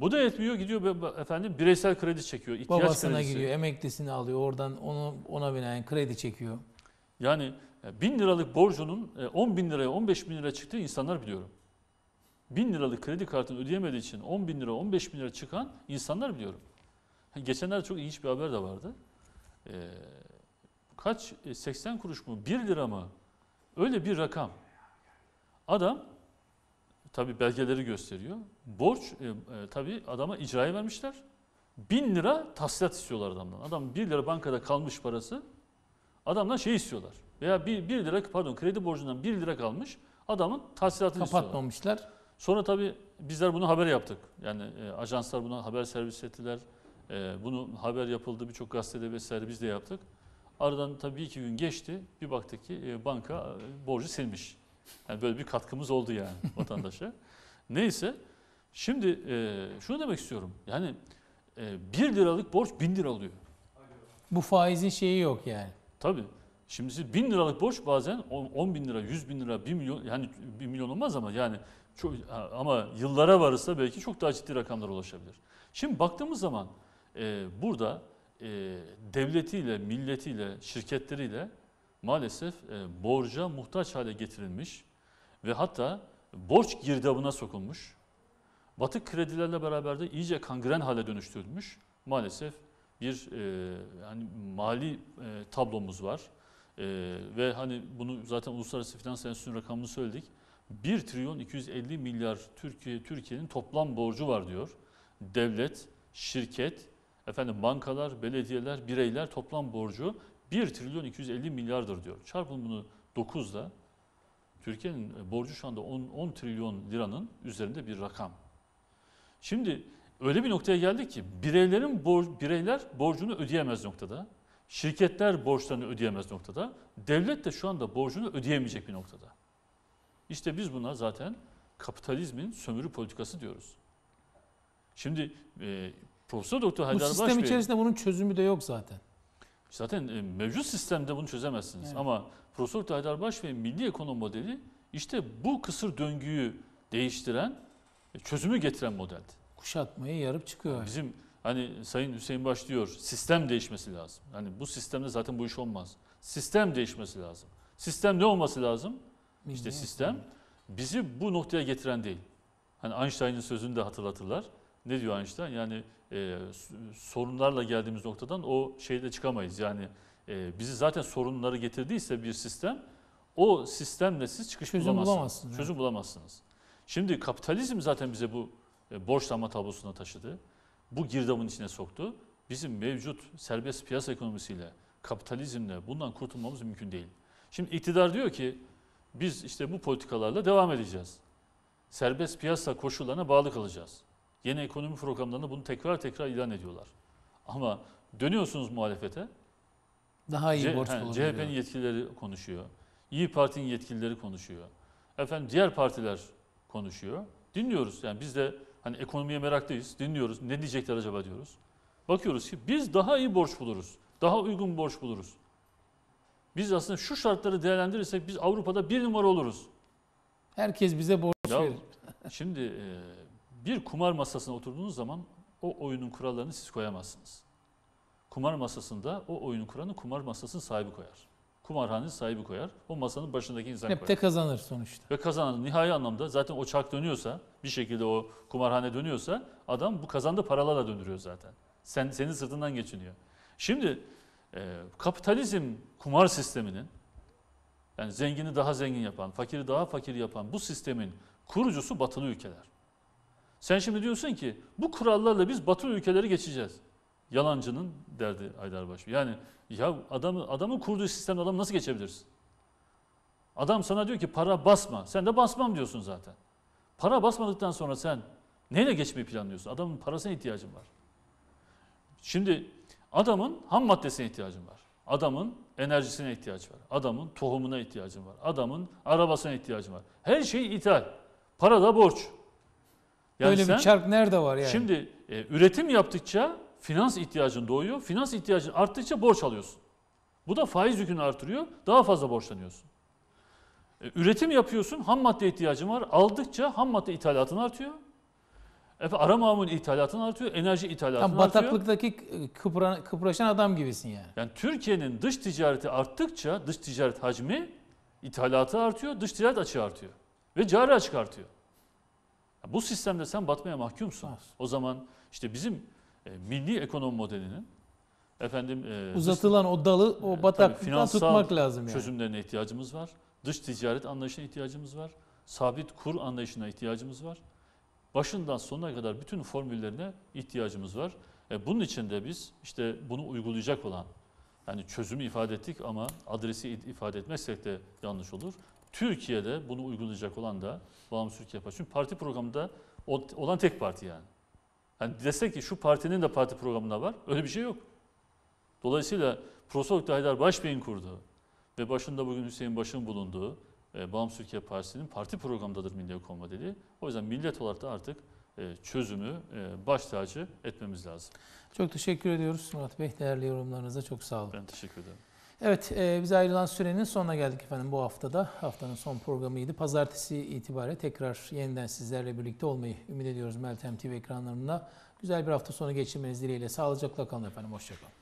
Bu da etmiyor, gidiyor efendim bireysel kredi çekiyor. ihtiyaç Babasına kredisi. gidiyor emeklisini alıyor oradan onu ona binaen kredi çekiyor. Yani e, bin liralık borcunun 10 e, bin liraya 15 bin lira çıktığı insanlar biliyorum. Bin liralık kredi kartını ödeyemediği için 10 bin lira 15 bin lira çıkan insanlar biliyorum. Geçenlerde çok ilginç bir haber de vardı. E, kaç 80 kuruş mu 1 lira mı öyle bir rakam. Adam tabii belgeleri gösteriyor. Borç e, e, tabii adama icraya vermişler. Bin lira tahsilat istiyorlar adamdan. Adam bir lira bankada kalmış parası. Adamdan şey istiyorlar. Veya bir, lira pardon kredi borcundan bir lira kalmış. Adamın tahsilatını Kapatmamışlar. istiyorlar. Sonra tabii bizler bunu haber yaptık. Yani e, ajanslar buna haber servis ettiler. E, bunu haber yapıldı birçok gazetede vesaire biz de yaptık. Aradan tabii iki gün geçti. Bir baktık ki e, banka e, borcu silmiş. Yani böyle bir katkımız oldu yani *laughs* vatandaşa. Neyse şimdi e, şunu demek istiyorum. Yani e, 1 liralık borç 1000 lira oluyor. Bu faizin şeyi yok yani. Tabii. Şimdi siz 1000 liralık borç bazen 10 bin lira, 100 bin lira, 1 milyon yani 1 milyon olmaz ama yani çok, ama yıllara varırsa belki çok daha ciddi rakamlar ulaşabilir. Şimdi baktığımız zaman e, burada e, devletiyle, milletiyle, şirketleriyle maalesef e, borca muhtaç hale getirilmiş ve hatta borç girdabına sokulmuş. Batık kredilerle beraber de iyice kangren hale dönüştürülmüş. Maalesef bir e, yani mali e, tablomuz var. E, ve hani bunu zaten Uluslararası Finans Enstitüsü'nün rakamını söyledik. 1 trilyon 250 milyar Türkiye Türkiye'nin toplam borcu var diyor. Devlet, şirket, efendim bankalar, belediyeler, bireyler toplam borcu 1 trilyon 250 milyardır diyor. Çarpın bunu 9'da Türkiye'nin e, borcu şu anda 10, 10 trilyon liranın üzerinde bir rakam. Şimdi öyle bir noktaya geldik ki bireylerin bor, bireyler borcunu ödeyemez noktada. Şirketler borçlarını ödeyemez noktada. Devlet de şu anda borcunu ödeyemeyecek bir noktada. İşte biz buna zaten kapitalizmin sömürü politikası diyoruz. Şimdi e, Profesör Doktor Haydar Bu sistem Başbey, içerisinde bunun çözümü de yok zaten. Zaten e, mevcut sistemde bunu çözemezsiniz. Evet. Ama Profesör Tayyip Baş ve milli ekonomi modeli işte bu kısır döngüyü değiştiren, e, çözümü getiren modeldi. Kuşatmayı yarıp çıkıyor. Bizim hani Sayın Hüseyin Baş diyor sistem değişmesi lazım. Hani bu sistemde zaten bu iş olmaz. Sistem değişmesi lazım. Sistem ne olması lazım? Milli işte sistem bizi bu noktaya getiren değil. Hani Einstein'ın sözünü de hatırlatırlar. Ne diyor Einstein? Yani e, sorunlarla geldiğimiz noktadan o şeyde çıkamayız. Yani e, bizi zaten sorunları getirdiyse bir sistem o sistemle siz çıkış Çözüm bulamazsınız. bulamazsınız. Çözüm bulamazsınız. Şimdi kapitalizm zaten bize bu e, borçlanma tablosuna taşıdı. Bu girdabın içine soktu. Bizim mevcut serbest piyasa ekonomisiyle, kapitalizmle bundan kurtulmamız mümkün değil. Şimdi iktidar diyor ki biz işte bu politikalarla devam edeceğiz. Serbest piyasa koşullarına bağlı kalacağız. Yeni ekonomi programlarında bunu tekrar tekrar ilan ediyorlar. Ama dönüyorsunuz muhalefete. Daha iyi C- borç yani CHP'nin yetkilileri konuşuyor. İyi Parti'nin yetkilileri konuşuyor. Efendim diğer partiler konuşuyor. Dinliyoruz. Yani biz de hani ekonomiye meraklıyız. Dinliyoruz. Ne diyecekler acaba diyoruz. Bakıyoruz ki biz daha iyi borç buluruz. Daha uygun borç buluruz. Biz aslında şu şartları değerlendirirsek biz Avrupa'da bir numara oluruz. Herkes bize borç ya, verir. Şimdi e, bir kumar masasına oturduğunuz zaman o oyunun kurallarını siz koyamazsınız. Kumar masasında o oyunun kuralını kumar masasının sahibi koyar. Kumarhanenin sahibi koyar. O masanın başındaki insan Hep koyar. Hep de kazanır sonuçta. Ve kazanır. Nihai anlamda zaten o çark dönüyorsa, bir şekilde o kumarhane dönüyorsa adam bu kazandığı paralarla döndürüyor zaten. Sen, senin sırtından geçiniyor. Şimdi e, kapitalizm kumar sisteminin yani zengini daha zengin yapan, fakiri daha fakir yapan bu sistemin kurucusu batılı ülkeler. Sen şimdi diyorsun ki bu kurallarla biz Batı ülkeleri geçeceğiz. Yalancının derdi Aydarbaşı. Yani ya adamı, adamın kurduğu sistemde adam nasıl geçebilirsin? Adam sana diyor ki para basma. Sen de basmam diyorsun zaten. Para basmadıktan sonra sen neyle geçmeyi planlıyorsun? Adamın parasına ihtiyacın var. Şimdi adamın ham maddesine ihtiyacın var. Adamın enerjisine ihtiyaç var. Adamın tohumuna ihtiyacın var. Adamın arabasına ihtiyacın var. Her şey ithal. Para da borç. Yani Öyle sen, bir çark nerede var yani? Şimdi e, üretim yaptıkça finans ihtiyacın doğuyor. Finans ihtiyacın arttıkça borç alıyorsun. Bu da faiz yükünü artırıyor. Daha fazla borçlanıyorsun. E, üretim yapıyorsun. Ham madde ihtiyacın var. Aldıkça ham madde ithalatın artıyor. Efe ara mamul ithalatın artıyor, enerji ithalatın yani artıyor. Bataklıktaki kıpra, kıpraşan adam gibisin yani. Yani Türkiye'nin dış ticareti arttıkça dış ticaret hacmi ithalatı artıyor, dış ticaret açığı artıyor ve cari açık artıyor. Bu sistemde sen batmaya mahkumsun. Evet. O zaman işte bizim e, milli ekonomi modelinin efendim e, uzatılan dış, o dalı o bataklıktan tutmak lazım yani. Çözümlerine ihtiyacımız var. Dış ticaret anlayışına ihtiyacımız var. Sabit kur anlayışına ihtiyacımız var. Başından sonuna kadar bütün formüllerine ihtiyacımız var. E, bunun için de biz işte bunu uygulayacak olan yani çözümü ifade ettik ama adresi ifade etmezsek de yanlış olur. Türkiye'de bunu uygulayacak olan da Bağımsız Türkiye Partisi. Çünkü parti programında olan tek parti yani. Yani desek ki şu partinin de parti programında var. Öyle bir şey yok. Dolayısıyla Profesör Haydar Başbey'in kurduğu ve başında bugün Hüseyin Baş'ın bulunduğu e, Bağımsız Türkiye Partisi'nin parti programındadır Milli Ekonomi dedi. O yüzden millet olarak da artık e, çözümü e, baş tacı etmemiz lazım. Çok teşekkür ediyoruz Murat Bey. Değerli yorumlarınıza çok sağ olun. Ben teşekkür ederim. Evet, e, bize ayrılan sürenin sonuna geldik efendim bu haftada. Haftanın son programıydı. Pazartesi itibariyle tekrar yeniden sizlerle birlikte olmayı ümit ediyoruz Meltem TV ekranlarında. Güzel bir hafta sonu geçirmeniz dileğiyle. Sağlıcakla kalın efendim, hoşçakalın.